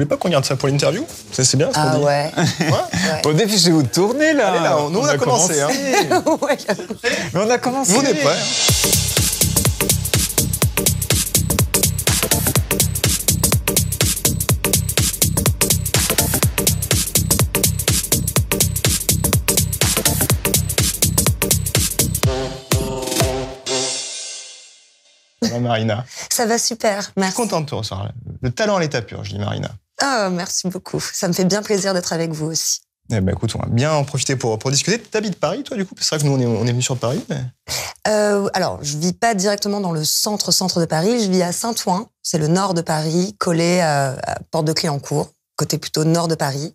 Vous voulez pas qu'on garde ça pour l'interview C'est bien ce qu'on ah, dit. ouais. début, je vais vous tourner là. là on, nous on, a, commencé. hein. Mais on a commencé. Vous n'êtes pas... prêts. Hein. Marina. Ça va super, merci. Je suis content de te recevoir. Le talent à l'état pur, je dis Marina. Oh, merci beaucoup. Ça me fait bien plaisir d'être avec vous aussi. Eh ben écoute, on va bien en profiter pour, pour discuter. T'habites Paris, toi, du coup C'est vrai que nous, on est, on sur Paris. Euh, alors, je ne vis pas directement dans le centre-centre de Paris. Je vis à Saint-Ouen. C'est le nord de Paris, collé à, Porte de Clignancourt, côté plutôt nord de Paris.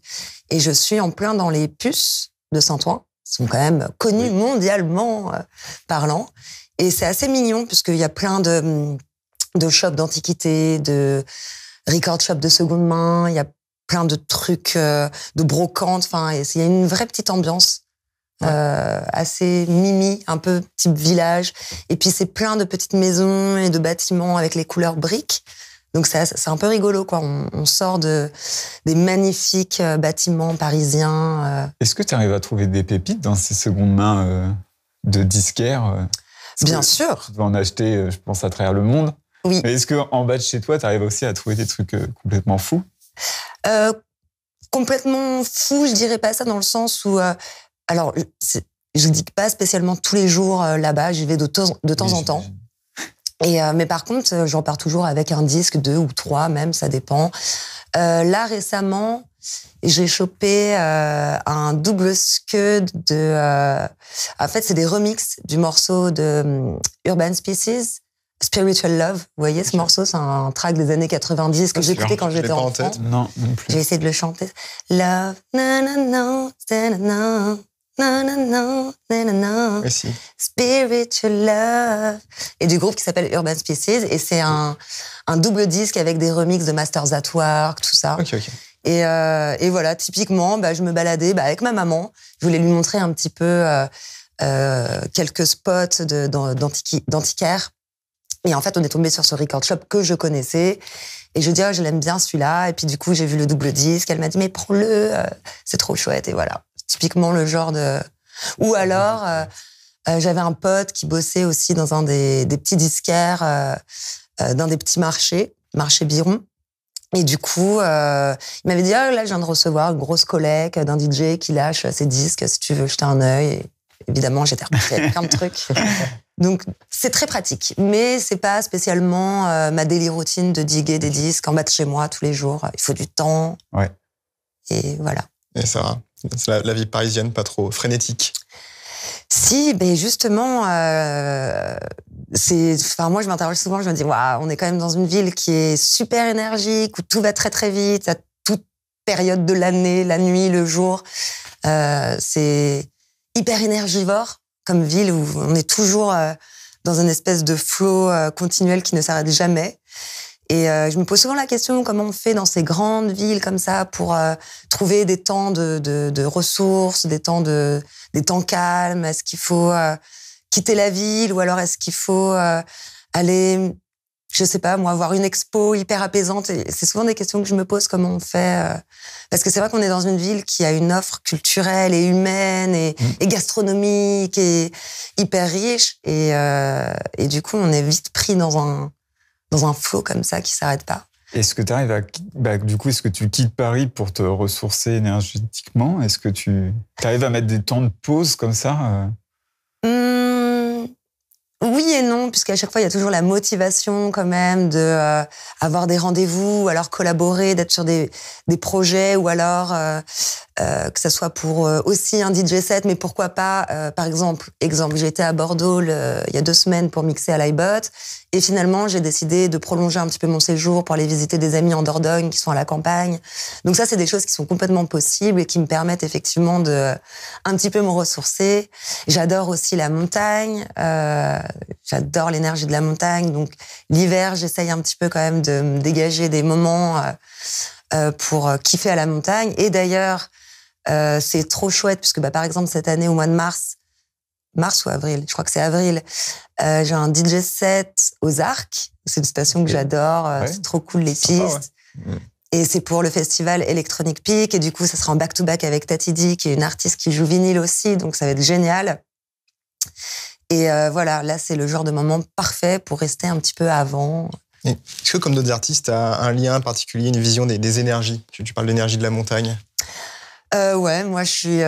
Et je suis en plein dans les puces de Saint-Ouen, Ils sont quand même connus mondialement euh, parlant. Et c'est assez mignon, puisqu'il y a plein de, de shops d'antiquités, de record shop de seconde main, il y a plein de trucs euh, de brocante. Enfin, il y a une vraie petite ambiance. Euh, assez mimi, un peu type village. Et puis c'est plein de petites maisons et de bâtiments avec les couleurs briques. Donc c'est un peu rigolo, quoi. On, sort de, des magnifiques euh, bâtiments parisiens. Est-ce que tu arrives à trouver des pépites dans ces secondes mains de disquaires Bien sûr. Tu vas en acheter, je pense, à travers le monde. Oui. Est-ce qu'en bas de chez toi, tu arrives aussi à trouver des trucs euh, complètement fous euh, Complètement fous, je dirais pas ça dans le sens où. Euh, alors, je ne dis pas spécialement tous les jours euh, là-bas, j'y vais de, temps en temps. Et, mais par contre, je repars toujours avec un disque, deux ou trois même, ça dépend. là, récemment, j'ai chopé un double scud de. en fait, c'est des remixes du morceau de hum, Urban Species Spiritual Love. Vous voyez ce morceau, c'est un track des années 90 que j'écoutais quand j'étais enfant. En tête. Non, non plus. J'ai essayé de le chanter. Love, nanana, nanana, nanana, nanana. na, na Spiritual Love. Et du groupe qui s'appelle Urban Species. Et c'est un, un, double disque avec des remixes de Masters at Work, tout ça. Ok, ok. Et, euh, et, voilà, typiquement, bah, je me baladais bah, avec ma maman. Je voulais lui montrer un petit peu euh, quelques spots d'antiquaires et en fait, on est tombé sur ce record shop que je connaissais. Et je dis, oh, je l'aime bien celui-là. Et puis du coup, j'ai vu le double disque. Elle m'a dit, mais prends-le, euh, c'est trop chouette. Et voilà, typiquement le genre de... Ou alors, euh, euh, j'avais un pote qui bossait aussi dans un des, petits disquaires, dans des petits marchés, marché Biron. Et du coup, il m'avait dit, oh, là, je viens de recevoir une grosse collègue d'un DJ qui lâche ses disques, si tu veux jeter un œil. Et évidemment, j'étais repartie avec plein de trucs. Donc c'est très pratique, mais c'est pas spécialement euh, ma daily routine de diguer des disques en bas de chez moi tous les jours. Il faut du temps. Ouais. Et voilà. Et ça va. La, vie parisienne, pas trop frénétique. Si, ben justement, euh, c'est. Enfin, moi, je m'interroge souvent. Je me dis, waouh, on est quand même dans une ville qui est super énergique où tout va très très vite à toute période de l'année, la nuit, le jour. Euh, c'est hyper énergivore comme ville où on est toujours euh, dans un espèce de flot euh, continuel qui ne s'arrête jamais. Et euh, je me pose souvent la question comment on fait dans ces grandes villes comme ça pour trouver des temps de, ressources, des temps de des temps calmes. Est-ce qu'il faut quitter la ville ou alors est-ce qu'il faut aller je sais pas, moi, avoir une expo hyper apaisante. C'est souvent des questions que je me pose, comment on fait. Euh, parce que c'est vrai qu'on est dans une ville qui a une offre culturelle et humaine et, mmh. gastronomique et hyper riche. Euh, et, du coup, on est vite pris dans un, dans un flot comme ça qui s'arrête pas. Est-ce que tu arrives à. Bah, du coup, est-ce que tu quittes Paris pour te ressourcer énergétiquement Est-ce que tu arrives à mettre des temps de pause comme ça euh mmh, oui et non, puisqu'à chaque fois, il y a toujours la motivation quand même de euh, avoir des rendez-vous, alors collaborer, d'être sur des, projets, ou alors euh, euh, que ce soit pour aussi un DJ set, mais pourquoi pas, par exemple, exemple, j'étais à Bordeaux il y a deux semaines pour mixer à l'iBot, et finalement, j'ai décidé de prolonger un petit peu mon séjour pour aller visiter des amis en Dordogne qui sont à la campagne. Donc ça, c'est des choses qui sont complètement possibles et qui me permettent effectivement de un petit peu me ressourcer. J'adore aussi la montagne. Euh, j'adore l'énergie de la montagne. Donc l'hiver, j'essaye un petit peu quand même de me dégager des moments euh, euh, pour kiffer à la montagne. Et d'ailleurs, c'est trop chouette puisque bah, par exemple cette année au mois de mars, mars ou avril, je crois que c'est avril. Euh, j'ai un DJ set aux Arcs, c'est une station que j'adore, euh, c'est trop cool les pistes. Mm. Et c'est pour le festival Electronic Peak, et du coup ça sera en back-to-back avec avec Tatidi, qui est une artiste qui joue vinyle aussi, donc ça va être génial. Et euh, voilà, là c'est le genre de moment parfait pour rester un petit peu avant. Est-ce que comme d'autres artistes, tu as un lien particulier, une vision des, énergies tu, parles d'énergie de la montagne ouais, moi je suis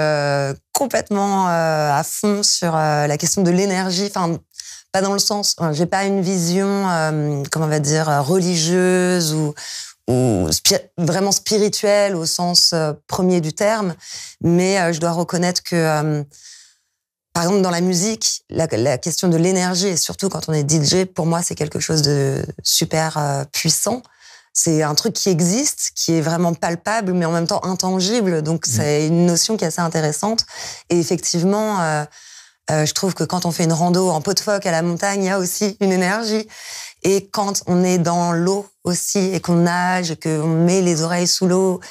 complètement euh, à fond sur euh, la question de l'énergie. Enfin, pas dans le sens, j'ai pas une vision, euh, comment on va dire, religieuse ou, vraiment spirituelle au sens premier du terme, mais je dois reconnaître que, par exemple, dans la musique, la, la question de l'énergie, et surtout quand on est DJ, pour moi, c'est quelque chose de super puissant c'est un truc qui existe, qui est vraiment palpable, mais en même temps intangible. Donc, mmh. c'est une notion qui est assez intéressante. Et effectivement, euh, euh, je trouve que quand on fait une rando en pot de phoque à la montagne, il y a aussi une énergie. Et quand on est dans l'eau aussi et qu'on nage et qu'on met les oreilles sous l'eau,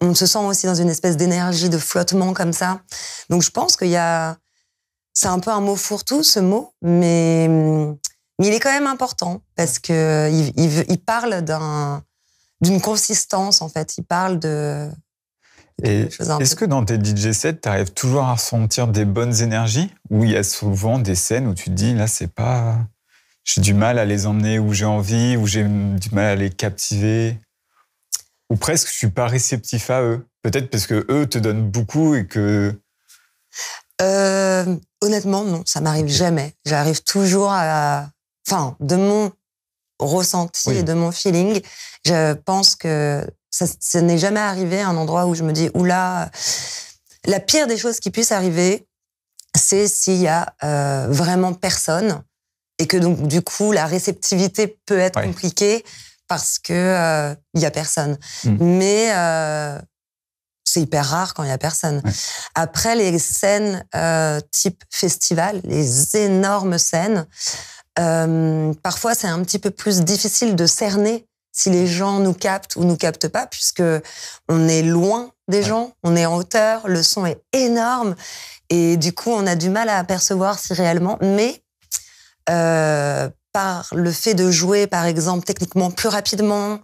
on se sent aussi dans une espèce d'énergie de flottement comme ça. Donc je pense qu'il y a, c'est un peu un mot fourre-tout ce mot, mais hum, mais il est quand même important parce que il, il, parle d'un, d'une consistance en fait. Il parle de. est-ce que dans tes DJ sets, tu arrives toujours à ressentir des bonnes énergies ou il y a souvent des scènes où tu te dis là c'est pas, j'ai du mal à les emmener où j'ai envie, où j'ai du mal à les captiver ou presque je suis pas réceptif à eux. Peut-être parce que eux te donnent beaucoup et que. Euh, honnêtement, non, ça m'arrive jamais. J'arrive toujours à enfin, de mon ressenti et de mon feeling, je pense que ça, n'est jamais arrivé à un endroit où je me dis, oula, la pire des choses qui puissent arriver, c'est s'il y a euh, vraiment personne et que donc du coup la réceptivité peut être compliquée parce que euh, il y a personne. Mmh. Mais euh, c'est hyper rare quand il y a personne. Après les scènes type festival, les énormes scènes, euh, parfois, c'est un petit peu plus difficile de cerner si les gens nous captent ou nous captent pas, puisque on est loin des gens, on est en hauteur, le son est énorme, et du coup, on a du mal à apercevoir si réellement. Mais euh, par le fait de jouer, par exemple, techniquement plus rapidement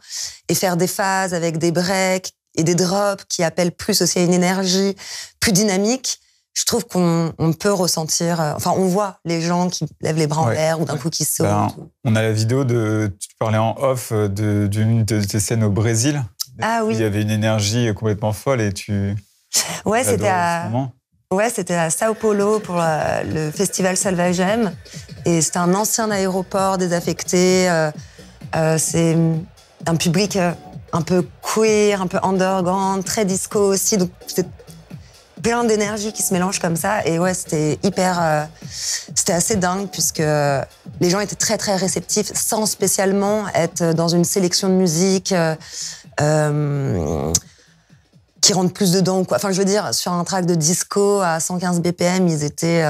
et faire des phases avec des breaks et des drops qui appellent plus aussi à une énergie plus dynamique, je trouve qu'on peut ressentir, euh, enfin, on voit les gens qui lèvent les bras en l'air ou d'un coup qui ben, sautent. on a la vidéo de, tu parlais en off euh, d'une de, tes scènes au Brésil. Ah oui. Il y avait une énergie complètement folle et tu. Ouais, c'était à. Ouais, c'était à Sao Paulo pour euh, le festival Salvagem. Et c'était un ancien aéroport désaffecté. c'est un public un peu queer, un peu underground, très disco aussi. Donc plein d'énergie qui se mélange comme ça. Et ouais, c'était hyper. Euh, c'était assez dingue puisque les gens étaient très, très réceptifs sans spécialement être dans une sélection de musique. Euh, euh, qui rentre plus dedans ou quoi. Enfin, je veux dire, sur un track de disco à 115 BPM, ils étaient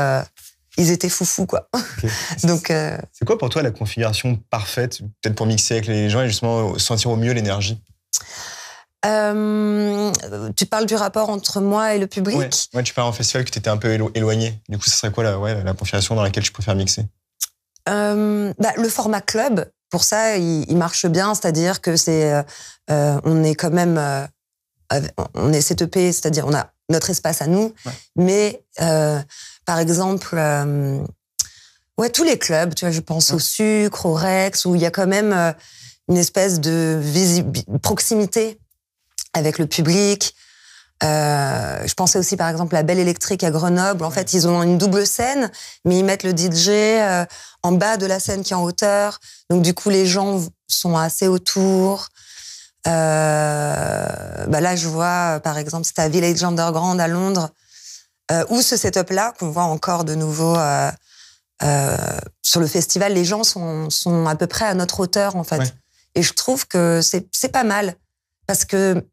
ils étaient foufous, quoi. Donc. C'est quoi pour toi la configuration parfaite, peut-être pour mixer avec les gens et justement sentir au mieux l'énergie euh, tu parles du rapport entre moi et le public. Moi, tu parles en festival que tu étais un peu éloigné. Du coup, ce serait quoi la, ouais, configuration dans laquelle je préfères mixer euh, bah, Le format club, pour ça, il, marche bien. C'est-à-dire que c'est, euh, on est quand même, on est setupé, e c'est-à-dire on a notre espace à nous. Mais par exemple, ouais, tous les clubs. Tu vois, je pense au Sucre, au Rex, où il y a quand même une espèce de proximité avec le public. Euh, je pensais aussi par exemple à Belle Électrique à Grenoble. En fait, ils ont une double scène, mais ils mettent le DJ euh, en bas de la scène qui est en hauteur. Donc du coup, les gens sont assez autour. Euh, bah là, je vois par exemple, c'est à Village Underground à Londres, où ce setup-là qu'on voit encore de nouveau. sur le festival, les gens sont, sont, à peu près à notre hauteur en fait, et je trouve que c'est pas mal parce que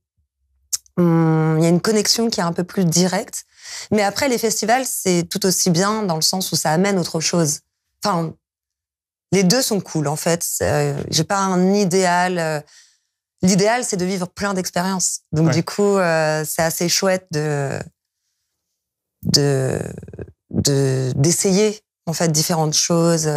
il y a une connexion qui est un peu plus directe. Mais après, les festivals, c'est tout aussi bien dans le sens où ça amène autre chose. Enfin, les deux sont cool, en fait. Euh, j'ai pas un idéal. Euh, l'idéal, c'est de vivre plein d'expériences. Donc, du coup, euh, c'est assez chouette de d'essayer de, en fait différentes choses.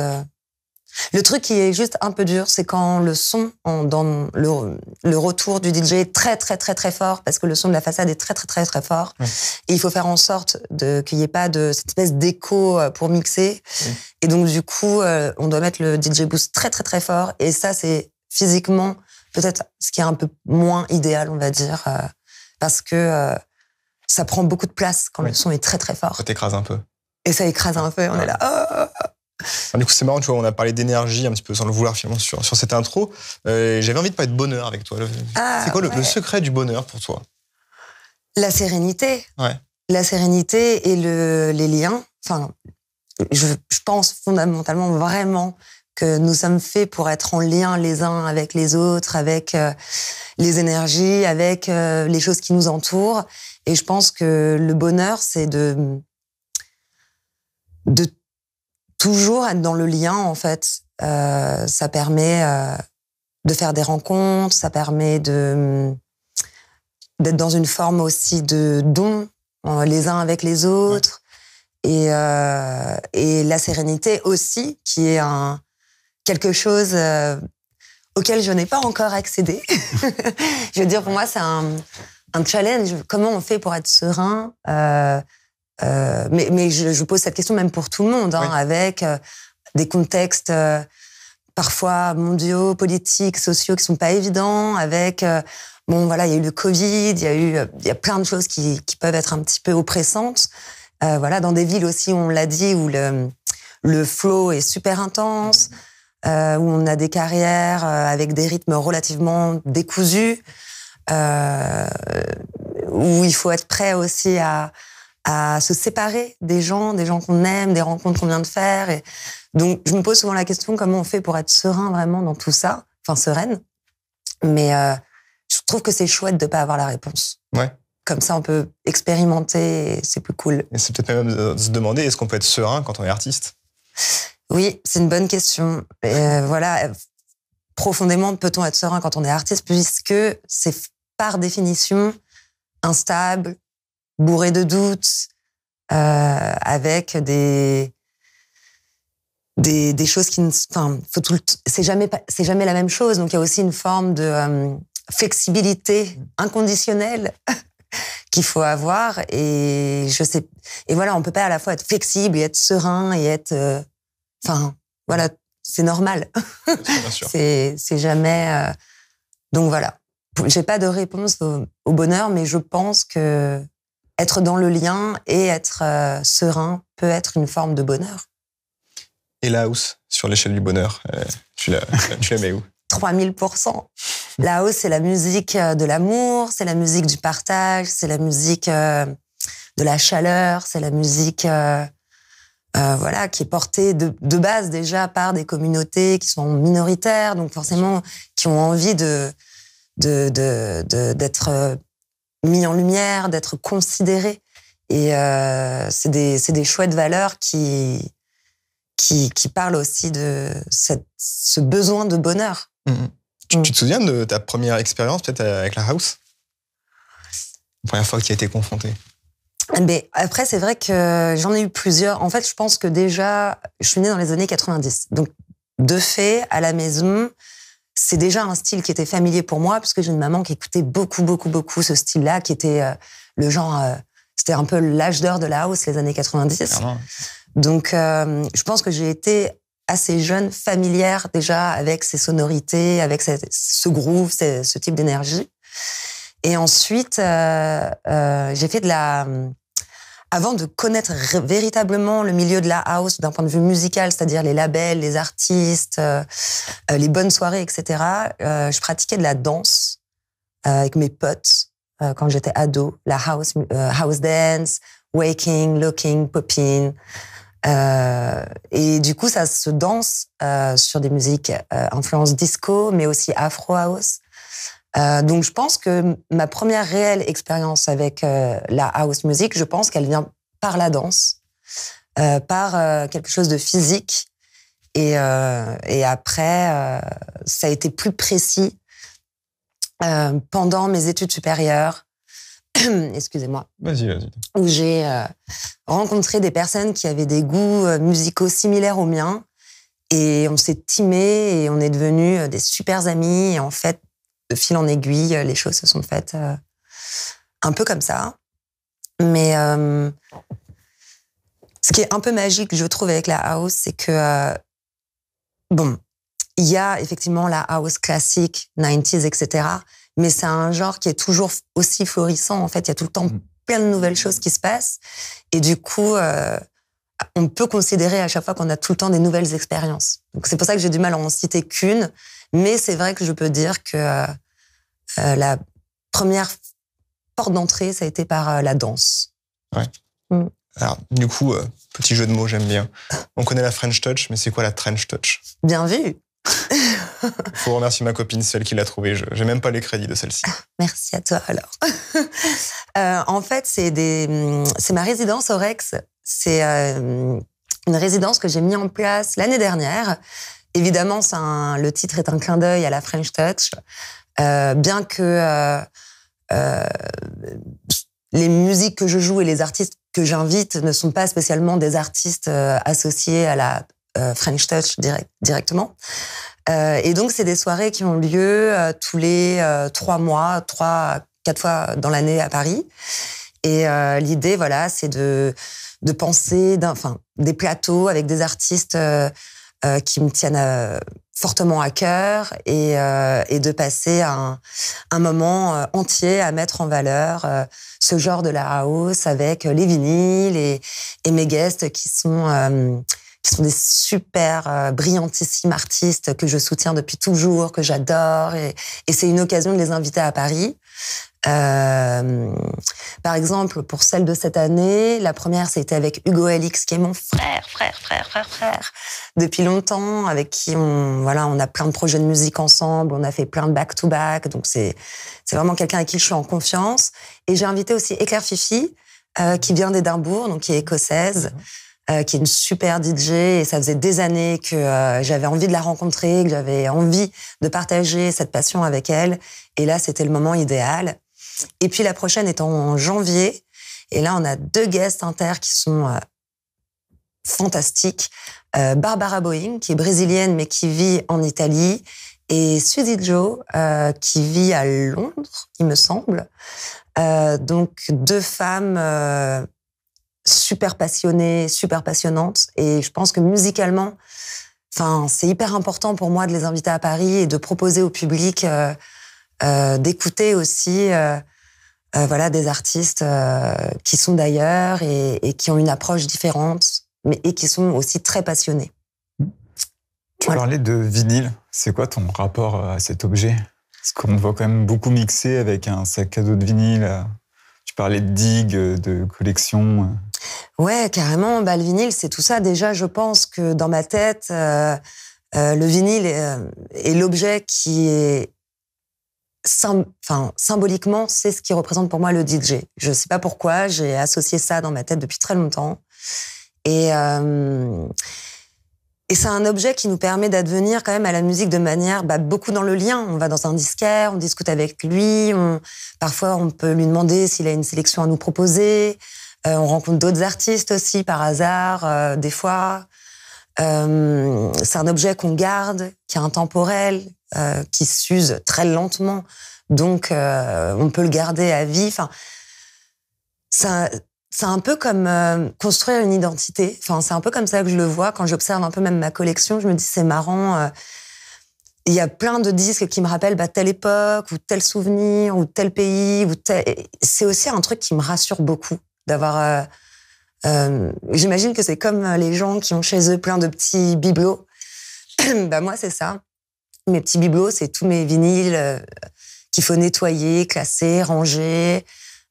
Le truc qui est juste un peu dur, c'est quand le son dans le, retour du DJ est très très très très fort parce que le son de la façade est très très très très fort et il faut faire en sorte qu'il n'y ait pas de cette espèce d'écho euh, pour mixer et donc du coup euh, on doit mettre le DJ boost très très très fort et ça c'est physiquement peut-être ce qui est un peu moins idéal on va dire euh, parce que ça prend beaucoup de place quand le son est très très fort. Ça t'écrase un peu. Et ça écrase un peu, on est là. Oh, oh, oh, du coup, c'est marrant, tu vois, on a parlé d'énergie un petit peu sans le vouloir finalement sur, sur cette intro. Euh, j'avais envie de parler de bonheur avec toi. Ah, c'est quoi le, secret du bonheur pour toi La sérénité. Ouais. La sérénité et le, les liens. Enfin, je, je, pense fondamentalement vraiment que nous sommes faits pour être en lien les uns avec les autres, avec euh, les énergies, avec euh, les choses qui nous entourent. Et je pense que le bonheur, c'est de, de toujours être dans le lien, en fait. Euh, ça permet euh, de faire des rencontres, ça permet de mm, d'être dans une forme aussi de don euh, les uns avec les autres. Et, la sérénité aussi, qui est un, quelque chose auquel je n'ai pas encore accédé. je veux dire, pour moi, c'est un, un, challenge. Comment on fait pour être serein euh, mais, je, vous pose cette question même pour tout le monde, hein, avec euh, des contextes euh, parfois mondiaux, politiques, sociaux qui sont pas évidents, avec bon voilà, il y a eu le Covid, il y a eu il y a plein de choses qui, peuvent être un petit peu oppressantes. voilà, dans des villes aussi, on l'a dit, où le le flow est super intense, où on a des carrières avec des rythmes relativement décousus, où il faut être prêt aussi à à se séparer des gens, des gens qu'on aime, des rencontres qu'on vient de faire. Et donc, je me pose souvent la question comment on fait pour être serein vraiment dans tout ça, enfin sereine. Mais euh, je trouve que c'est chouette de ne pas avoir la réponse. Ouais. Comme ça, on peut expérimenter, c'est plus cool. Et c'est peut-être même euh, de se demander est-ce qu'on peut être serein quand on est artiste Oui, c'est une bonne question. Euh, voilà, profondément, peut-on être serein quand on est artiste puisque c'est par définition instable, bourré de doutes, euh, avec des, des, des choses qui ne, enfin, faut tout c'est jamais c'est jamais la même chose. Donc il y a aussi une forme de euh, flexibilité inconditionnelle qu'il faut avoir. Et je sais, et voilà, on peut pas à la fois être flexible et être serein et être, euh, enfin, voilà, c'est normal. c'est c'est jamais. Euh, donc voilà, j'ai pas de réponse au bonheur, mais je pense que être dans le lien et être euh, serein peut être une forme de bonheur. Et la hausse sur l'échelle du bonheur, euh, tu, la, mets où 3000%. La hausse, c'est la musique euh, de l'amour, c'est la musique du partage, c'est la musique de la chaleur, c'est la musique voilà, qui est portée de, base déjà par des communautés qui sont minoritaires, donc forcément qui ont envie de d'être de, mis en lumière, d'être considéré. Et euh, c'est des, des, chouettes valeurs qui, qui, qui parlent aussi de ce besoin de bonheur. Mm-hmm. Tu, te mm. souviens de ta première expérience peut-être euh, avec la house La première fois que tu as été confronté. mais après, c'est vrai que j'en ai eu plusieurs. En fait, je pense que déjà, je suis née dans les années 90. Donc, de fait, à la maison, c'est déjà un style qui était familier pour moi, puisque j'ai une maman qui écoutait beaucoup, beaucoup, beaucoup ce style-là, qui était euh, le genre. Euh, c'était un peu l'âge d'or de la house, les années 90. Donc, euh, je pense que j'ai été assez jeune, familière déjà avec ces sonorités, avec ce groove, ce, ce type d'énergie. Et ensuite, j'ai fait de la hum, avant de connaître véritablement le milieu de la house d'un point de vue musical, c'est-à-dire les labels, les artistes, euh, euh, les bonnes soirées, etc., euh, je pratiquais de la danse avec mes potes quand j'étais ado, la house, house dance, waking, looking, popping. et du coup, ça se danse sur des musiques influence disco, mais aussi afro house. Euh, donc je pense que ma première réelle expérience avec euh, la house music, je pense qu'elle vient par la danse, euh, par quelque chose de physique. Et, après, ça a été plus précis pendant mes études supérieures. Excusez-moi. Vas-y, vas-y. Où j'ai rencontré des personnes qui avaient des goûts musicaux similaires aux miens. Et on s'est timé et on est devenus des super amis. Et en fait, de fil en aiguille, les choses se sont faites euh, un peu comme ça. Mais euh, ce qui est un peu magique, je trouve, avec la house, c'est que, euh, bon, il y a effectivement la house classique, 90s, etc. Mais c'est un genre qui est toujours aussi florissant. En fait, il y a tout le temps mm. plein de nouvelles choses qui se passent. Et du coup, on peut considérer à chaque fois qu'on a tout le temps des nouvelles expériences. Donc c'est pour ça que j'ai du mal à en citer qu'une, mais c'est vrai que je peux dire que euh, la première porte d'entrée, ça a été par euh, la danse. Ouais. Mm. Alors, du coup, euh, petit jeu de mots, j'aime bien. On connaît la French Touch, mais c'est quoi la Trench Touch Bien vu Faut remercier ma copine, celle qui l'a trouvée. Je n'ai même pas les crédits de celle-ci. Ah, merci à toi alors. en fait, mm, c'est ma résidence au Rex. C'est une résidence que j'ai mise en place l'année dernière. Évidemment, le titre est un clin d'œil à la French Touch. Euh, bien que euh, euh, les musiques que je joue et les artistes que j'invite ne sont pas spécialement des artistes euh, associés à la French Touch direct, directement. et donc, c'est des soirées qui ont lieu tous les trois mois, trois, quatre fois dans l'année à Paris. Et l'idée, voilà, c'est de, de penser, enfin, des plateaux avec des artistes qui me tiennent fortement à cœur et, euh, de passer un, moment euh, entier à mettre en valeur euh, ce genre de la house avec les vinyles et, mes guests qui sont qui sont des super brillantissimes artistes que je soutiens depuis toujours, que j'adore. et c'est une occasion de les inviter à Paris. Euh, par exemple, pour celle de cette année, la première, c'était avec Hugo Elix, qui est mon frère, frère, frère, frère, frère, depuis longtemps, avec qui on, voilà, on a plein de projets de musique ensemble, on a fait plein de back-to-back, donc c'est, c'est vraiment quelqu'un avec qui je suis en confiance. Et j'ai invité aussi Éclair Fifi, euh, qui vient d'Édimbourg, donc qui est écossaise. Euh, qui est une super DJ. Et ça faisait des années que euh, j'avais envie de la rencontrer, que j'avais envie de partager cette passion avec elle. Et là, c'était le moment idéal. Et puis la prochaine est en janvier. Et là, on a deux guests inter qui sont euh, fantastiques. Barbara Boeing, qui est brésilienne mais qui vit en Italie, et Suzy Joe, qui vit à Londres, il me semble. donc deux femmes super passionnée, super passionnante. Et je pense que musicalement, enfin, c'est hyper important pour moi de les inviter à Paris et de proposer au public euh, euh, d'écouter aussi. Euh, voilà des artistes qui sont d'ailleurs et, qui ont une approche différente, mais et qui sont aussi très passionnés. Mmh. Tu parlais de vinyle. C'est quoi ton rapport à cet objet Parce qu'on voit quand même beaucoup mixer avec un sac à dos de vinyle. Tu parlais de digues, de collections... Ouais, carrément. Bah, le vinyle, c'est tout ça. Déjà, je pense que dans ma tête, euh, euh, le vinyle euh, est, l'objet qui est enfin, symboliquement, c'est ce qui représente pour moi le DJ. Je ne sais pas pourquoi, j'ai associé ça dans ma tête depuis très longtemps. Et, c'est un objet qui nous permet d'advenir quand même à la musique de manière bah, beaucoup dans le lien. On va dans un disquaire, on discute avec lui, parfois on peut lui demander s'il a une sélection à nous proposer. Euh, on rencontre d'autres artistes aussi par hasard, euh, des fois. Euh, c'est un objet qu'on garde, qui est intemporel, qui s'use très lentement. Donc, on peut le garder à vie. Enfin, c'est un peu comme construire une identité. Enfin, c'est un peu comme ça que je le vois. Quand j'observe un peu même ma collection, je me dis, c'est marrant. il y a plein de disques qui me rappellent bah, telle époque, ou tel souvenir, ou tel pays, C'est aussi un truc qui me rassure beaucoup d'avoir. Euh, euh, j'imagine que c'est comme euh, les gens qui ont chez eux plein de petits bibelots. bah moi, c'est ça. Mes petits bibelots, c'est tous mes vinyles qu'il faut nettoyer, classer, ranger.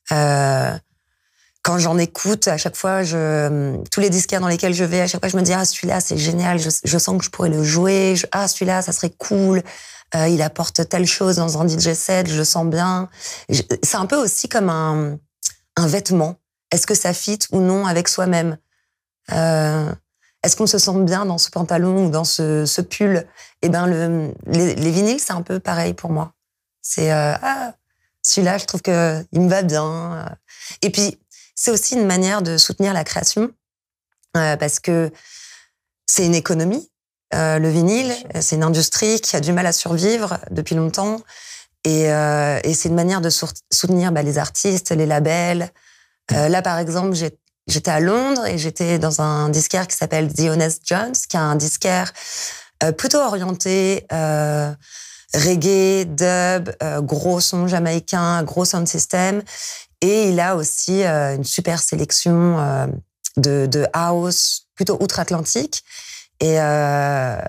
quand j'en écoute, à chaque fois, je, tous les disquaires dans lesquels je vais, à chaque fois, je me dis ah celui-là c'est génial, je, sens que je pourrais le jouer. ah celui-là, ça serait cool. il apporte telle chose dans un DJ set, je le sens bien. C'est un peu aussi comme un, un vêtement est-ce que ça fit ou non avec soi-même euh, Est-ce qu'on se sent bien dans ce pantalon ou dans ce, ce pull Eh ben le, les, vinyles, c'est un peu pareil pour moi. C'est euh, ah, celui-là, je trouve que il me va bien. Et puis c'est aussi une manière de soutenir la création euh, parce que c'est une économie. Euh, le vinyle, c'est une industrie qui a du mal à survivre depuis longtemps. Et, euh, et c'est une manière de soutenir bah, les artistes, les labels, euh, là, par exemple, j'étais à Londres et j'étais dans un disquaire qui s'appelle The Honest Jones, qui est un disquaire euh, plutôt orienté euh, reggae, dub, gros son jamaïcain, gros sound system. Et il a aussi une super sélection de, house plutôt outre-Atlantique. Et, et là,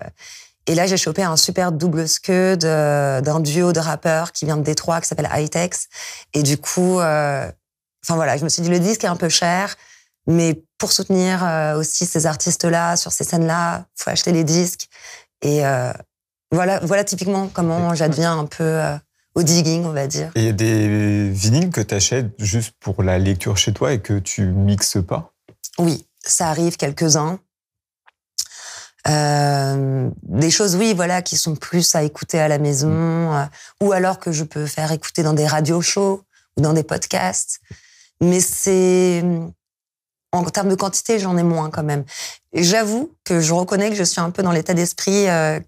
j'ai chopé un super double scud d'un duo de rappeurs qui vient de Détroit, qui s'appelle Hightex. Et du coup, Enfin voilà, je me suis dit le disque est un peu cher, mais pour soutenir euh, aussi ces artistes-là sur ces scènes-là, faut acheter les disques. Et euh, voilà, voilà typiquement comment j'adviens un peu euh, au digging, on va dire. il y a des vinyles que tu achètes juste pour la lecture chez toi et que tu mixes pas Oui, ça arrive quelques-uns. des choses, oui, voilà, qui sont plus à écouter à la maison, ou alors que je peux faire écouter dans des radios shows ou dans des podcasts. Mais c'est en termes de quantité, j'en ai moins quand même. J'avoue que je reconnais que je suis un peu dans l'état d'esprit. Euh,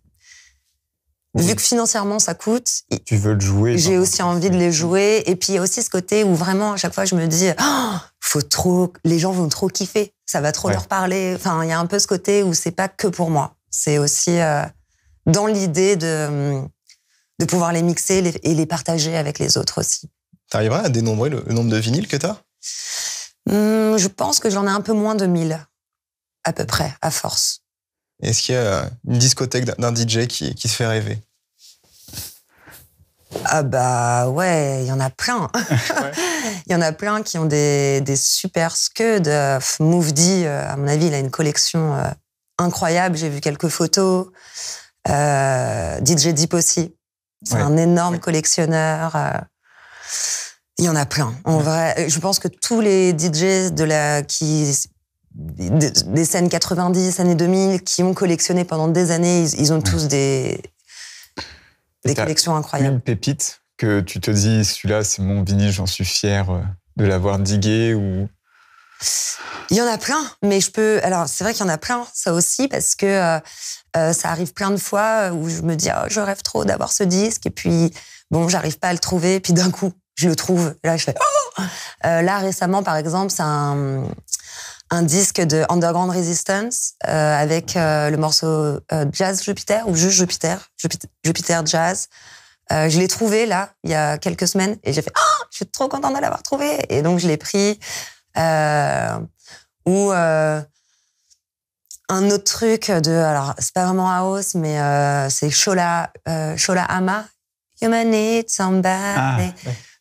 vu que financièrement ça coûte, tu veux le jouer. J'ai aussi envie de les jouer, et puis il y a aussi ce côté où vraiment à chaque fois je me dis, oh, faut trop, les gens vont trop kiffer, ça va trop leur parler. Enfin, il y a un peu ce côté où c'est pas que pour moi, c'est aussi euh, dans l'idée de hum, de pouvoir les mixer et les partager avec les autres aussi. T'arriverais à dénombrer le, nombre de vinyles que t'as as hmm, Je pense que j'en ai un peu moins de 1000, à peu près, à force. Est-ce qu'il y a une discothèque d'un DJ qui, se fait rêver ah bah ouais, il y en a plein. Il y en a plein qui ont des, des super Move D, euh, à mon avis, il a une collection euh, incroyable. J'ai vu quelques photos. Euh, DJ Deep aussi. C'est un énorme collectionneur. Il y en a plein. En vrai, je pense que tous les DJs de la des scènes 90, années 2000, qui ont collectionné pendant des années, ils, ont tous des collections incroyables. Une pépite que tu te dis, celui-là, c'est mon vinyle, j'en suis fier euh, de l'avoir digué ou il y en a plein, mais je peux. Alors, c'est vrai qu'il y en a plein, ça aussi, parce que euh, euh, ça arrive plein de fois où je me dis, oh, je rêve trop d'avoir ce disque, et puis, bon, j'arrive pas à le trouver, et puis d'un coup, je le trouve. Là, je fais oh! Euh, là, récemment, par exemple, c'est un, un disque de Underground Resistance euh, avec euh, le morceau Jazz Jupiter ou juste Jupiter, Jupiter, Jazz. je l'ai trouvé là il y a quelques semaines et j'ai fait oh! je suis trop contente de l'avoir trouvé et donc je l'ai pris ou un autre truc de alors c'est pas vraiment house mais c'est Shola Shola Ama may Need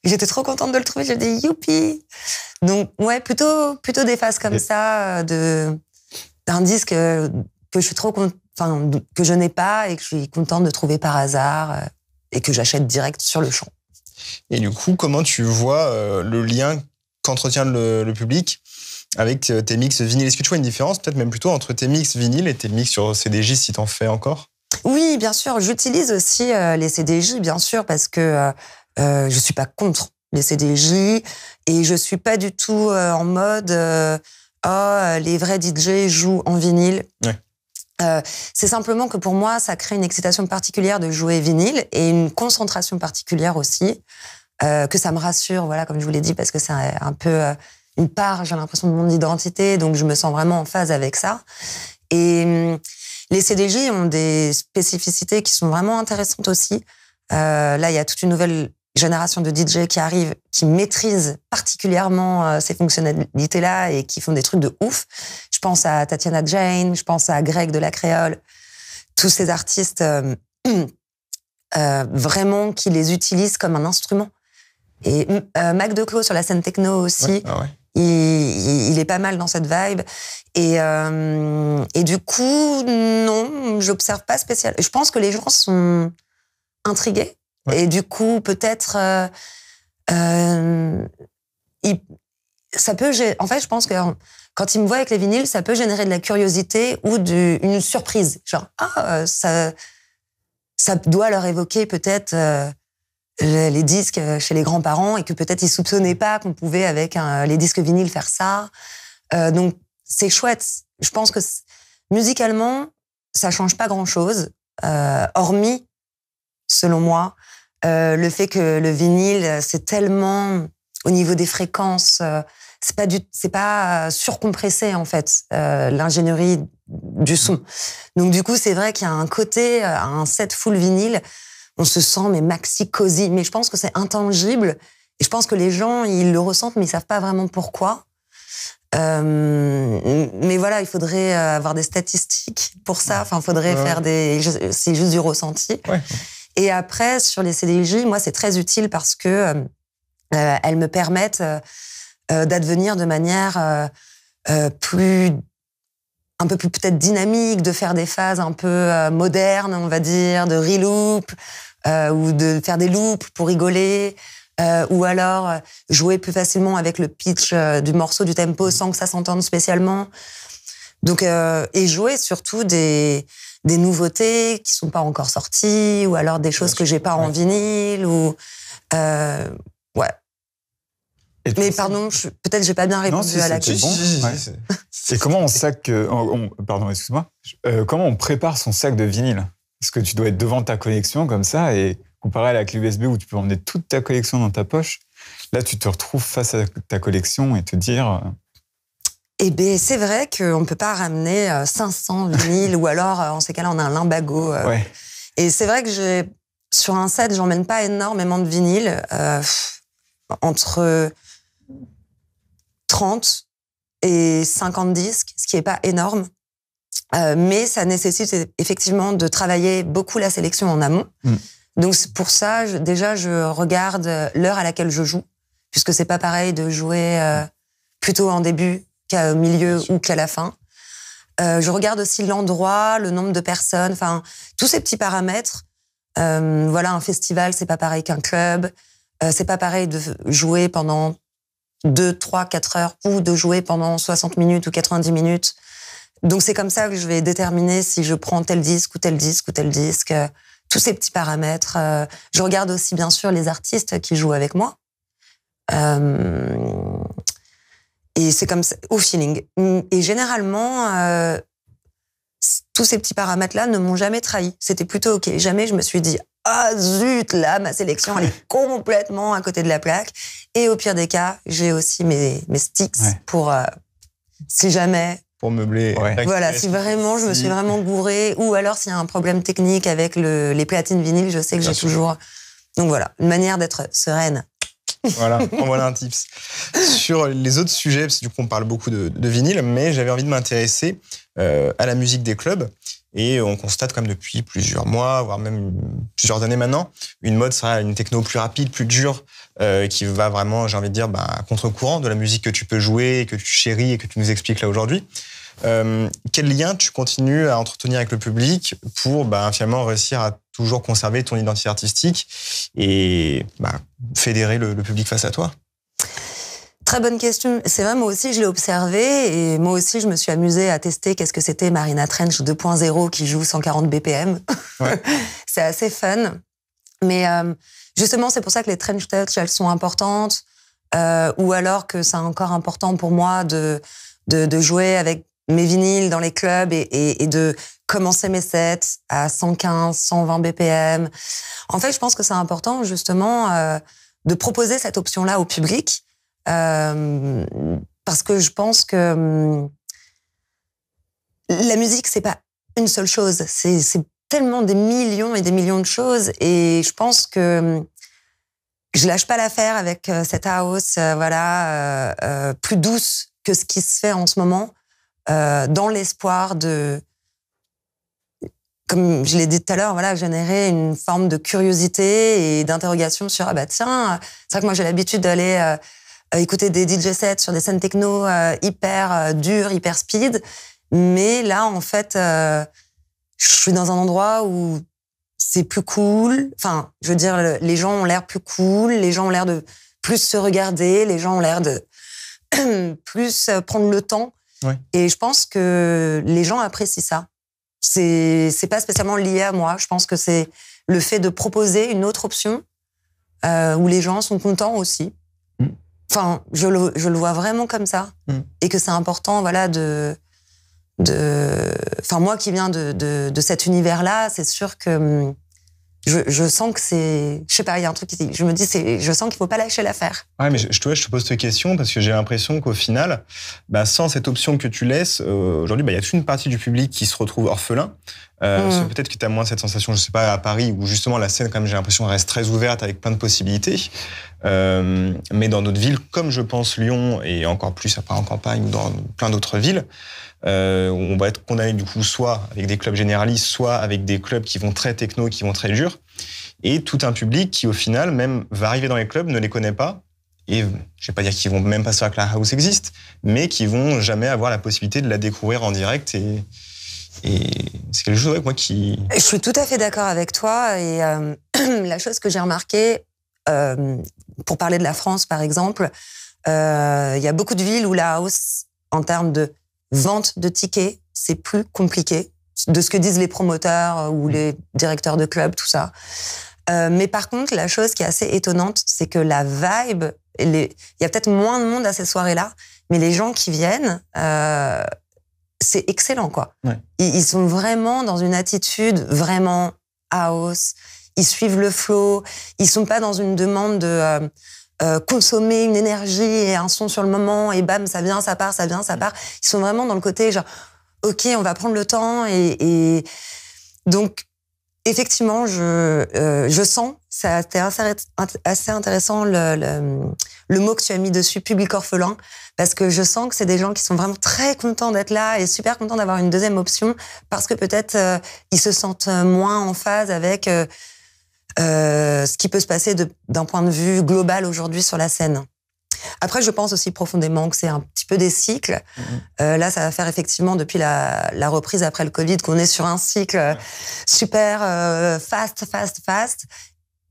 J'étais trop contente de le trouver. J'ai dit youpi. Donc ouais, plutôt plutôt des phases comme ça euh, de d'un disque euh, que je suis trop enfin que je n'ai pas et que je suis contente de trouver par hasard euh, et que j'achète direct sur le champ. Et du coup, comment tu vois le lien qu'entretient le, public avec tes mix vinyle Est-ce que tu vois une différence, peut-être même plutôt entre tes mix vinyle et tes mix sur CDJ si tu en fais encore Oui, bien sûr. J'utilise aussi les CDJ, bien sûr, parce que je euh, je suis pas contre les CDJ et je suis pas du tout euh, en mode euh, oh les vrais DJ jouent en vinyle. c'est simplement que pour moi, ça crée une excitation particulière de jouer vinyle et une concentration particulière aussi, que ça me rassure, voilà, comme je vous l'ai dit, parce que c'est un, un peu une part, j'ai l'impression, de mon identité, donc je me sens vraiment en phase avec ça. Et hum, les CDJ ont des spécificités qui sont vraiment intéressantes aussi. là, il y a toute une nouvelle génération de DJ qui arrivent, qui maîtrisent particulièrement euh, ces fonctionnalités-là et qui font des trucs de ouf. Je pense à Tatiana Jane, je pense à Greg de la Créole, tous ces artistes euh, hum, euh vraiment qui les utilisent comme un instrument. Et hum, euh, Mac Declos sur la scène techno aussi, ah Il, il, est pas mal dans cette vibe. Et, et du coup, non, j'observe pas spécial. Je pense que les gens sont intrigués et du coup, peut-être, euh, euh, ça peut. En fait, je pense que quand ils me voient avec les vinyles, ça peut générer de la curiosité ou du, une surprise. Genre, ah, euh, ça, ça doit leur évoquer peut-être les disques chez les grands-parents et que peut-être ils soupçonnaient pas qu'on pouvait avec les disques vinyles faire ça. donc, c'est chouette. Je pense que musicalement, ça change pas grand-chose, hormis selon moi. Euh, le fait que le vinyle, c'est tellement au niveau des fréquences, euh, c'est pas du, c'est pas euh, surcompressé en fait l'ingénierie du son. Donc du coup, c'est vrai qu'il y a un côté, un set full vinyle, on se sent mais maxi cosy. Mais je pense que c'est intangible et je pense que les gens ils le ressentent mais ils savent pas vraiment pourquoi. mais voilà, il faudrait avoir des statistiques pour ça. Enfin, faudrait faire des. C'est juste du ressenti. Ouais. Et après, sur les CDJ, moi, c'est très utile parce que euh, euh elles me permettent euh, euh d'advenir de manière euh, euh, plus un peu plus peut-être dynamique, de faire des phases un peu modernes, on va dire, de reloop ou de faire des loops pour rigoler. Euh, ou alors jouer plus facilement avec le pitch du morceau, du tempo, sans que ça s'entende spécialement. Donc, et jouer surtout des, des nouveautés qui sont pas encore sorties ou alors des choses que j'ai pas en vinyle ou euh, ouais. mais pardon, peut-être j'ai pas bien répondu à la question. C'est comment on sac, euh, pardon, excuse-moi, euh, comment on prépare son sac de vinyle Est-ce que tu dois être devant ta collection comme ça et comparé à la clé USB où tu peux emmener toute ta collection dans ta poche, là tu te retrouves face à ta collection et te dire eh bien, c'est vrai qu'on ne peut pas ramener 500 euh, vinyles ou alors, euh, en ces cas-là, on a un limbago. Euh. Et c'est vrai que sur un set, j'emmène pas énormément de vinyles. entre 30 et 50 disques, ce qui n'est pas énorme. mais ça nécessite effectivement de travailler beaucoup la sélection en amont. Hmm. Donc pour ça, déjà, je regarde l'heure à laquelle je joue, puisque ce n'est pas pareil de jouer plutôt en début au euh, milieu ou qu'à la fin. Euh, je regarde aussi l'endroit, le nombre de personnes, enfin tous ces petits paramètres. Euh, voilà, un festival, c'est pas pareil qu'un club. Euh, c'est pas pareil de jouer pendant 2, 3, 4 heures ou de jouer pendant 60 minutes ou 90 minutes. Donc c'est comme ça que je vais déterminer si je prends tel disque ou tel disque ou tel disque. tous ces petits paramètres. je regarde aussi bien sûr les artistes qui jouent avec moi. Et c'est comme ça, au feeling. Et généralement, euh, tous ces petits paramètres-là ne m'ont jamais trahi. C'était plutôt OK. Jamais je me suis dit, ah zut, là, ma sélection, elle est complètement à côté de la plaque. Et au pire des cas, j'ai aussi mes, sticks pour, euh, si jamais. Pour meubler. Voilà, si vraiment je me suis vraiment gourée, ou alors s'il y a un problème technique avec les platines vinyle, je sais que j'ai toujours. Donc voilà, une manière d'être sereine. Voilà, en voilà un tips. Sur les autres sujets, parce que du coup, on parle beaucoup de, vinyle, mais j'avais envie de m'intéresser euh, à la musique des clubs. Et on constate comme depuis plusieurs mois, voire même plusieurs années maintenant, une mode sera une techno plus rapide, plus dure, euh, qui va vraiment, j'ai envie de dire, bah, contre-courant de la musique que tu peux jouer, que tu chéris et que tu nous expliques là aujourd'hui. Euh, quel lien tu continues à entretenir avec le public pour bah, finalement réussir à toujours conserver ton identité artistique et bah, fédérer le, public face à toi Très bonne question. C'est vrai, moi aussi, je l'ai observé et moi aussi, je me suis amusée à tester qu'est-ce que c'était Marina Trench 2.0 qui joue 140 BPM. c'est assez fun. Mais euh, justement, c'est pour ça que les Trench Touch, elles sont importantes. Euh, ou alors que c'est encore important pour moi de, de, de jouer avec mes vinyles dans les clubs et, et, et, de commencer mes sets à 115, 120 BPM. En fait, je pense que c'est important justement euh, de proposer cette option-là au public euh, parce que je pense que hum, la musique c'est pas une seule chose, c'est tellement des millions et des millions de choses et je pense que hum, je lâche pas l'affaire avec euh, cette house, euh, voilà, euh, euh, plus douce que ce qui se fait en ce moment euh, dans l'espoir de, comme je l'ai dit tout à l'heure, voilà, générer une forme de curiosité et d'interrogation sur ah bah tiens, c'est vrai que moi j'ai l'habitude d'aller euh, euh, écouter des DJ sets sur des scènes techno hyper dures, hyper speed, mais là en fait, je suis dans un endroit où c'est plus cool. Enfin, je veux dire, les gens ont l'air plus cool, les gens ont l'air de plus se regarder, les gens ont l'air de plus prendre le temps et je pense que les gens apprécient ça. C'est c'est pas spécialement lié à moi. Je pense que c'est le fait de proposer une autre option euh, où les gens sont contents aussi. Mm. Enfin, je le, vois vraiment comme ça mm. et que c'est important, voilà, de de. Enfin, moi qui viens de, de, de cet univers-là, c'est sûr que hum, je, je sens que c'est, je sais pas, il y a un truc je me dis, c'est, je sens qu'il faut pas lâcher l'affaire. Ouais, mais je, te, je te pose cette question parce que j'ai l'impression qu'au final, bah, sans cette option que tu laisses, euh, aujourd'hui, bah, il y a une partie du public qui se retrouve orphelin. Euh, ah. Peut-être que tu as moins cette sensation, je sais pas, à Paris, où justement la scène, quand j'ai l'impression, reste très ouverte avec plein de possibilités. Euh, mais dans d'autres villes, comme je pense Lyon, et encore plus à part en campagne ou dans plein d'autres villes, euh, on va être condamné du coup soit avec des clubs généralistes, soit avec des clubs qui vont très techno, qui vont très dur. Et tout un public qui, au final, même va arriver dans les clubs, ne les connaît pas, et je ne vais pas dire qu'ils vont même pas savoir que la house existe, mais qui vont jamais avoir la possibilité de la découvrir en direct et, et c'est quelque chose avec moi qui. Je suis tout à fait d'accord avec toi. Et euh, la chose que j'ai remarquée, euh, pour parler de la France par exemple, euh, il y a beaucoup de villes où la hausse en termes de vente de tickets, c'est plus compliqué de ce que disent les promoteurs ou mm. les directeurs de clubs, tout ça. Euh, mais par contre, la chose qui est assez étonnante, c'est que la vibe, il y a peut-être moins de monde à ces soirées-là, mais les gens qui viennent, c'est excellent, quoi. Ils, sont vraiment dans une attitude vraiment à hausse. Ils suivent le flow. Ils sont pas dans une demande de euh, euh, consommer une énergie et un son sur le moment et bam, ça vient, ça part, ça vient, ça mm. part. Ils sont vraiment dans le côté genre, ok, on va prendre le temps et, et... donc effectivement, je, euh, je sens, c'était assez intéressant le, le, mot que tu as mis dessus, public orphelin, parce que je sens que c'est des gens qui sont vraiment très contents d'être là et super contents d'avoir une deuxième option, parce que peut-être euh, ils se sentent moins en phase avec euh, ce qui peut se passer d'un point de vue global aujourd'hui sur la scène. Après, je pense aussi profondément que c'est un petit peu des cycles. Mhm. Euh, là, ça va faire effectivement depuis la, la reprise après le Covid qu'on est sur un cycle euh, super euh, fast, fast, fast.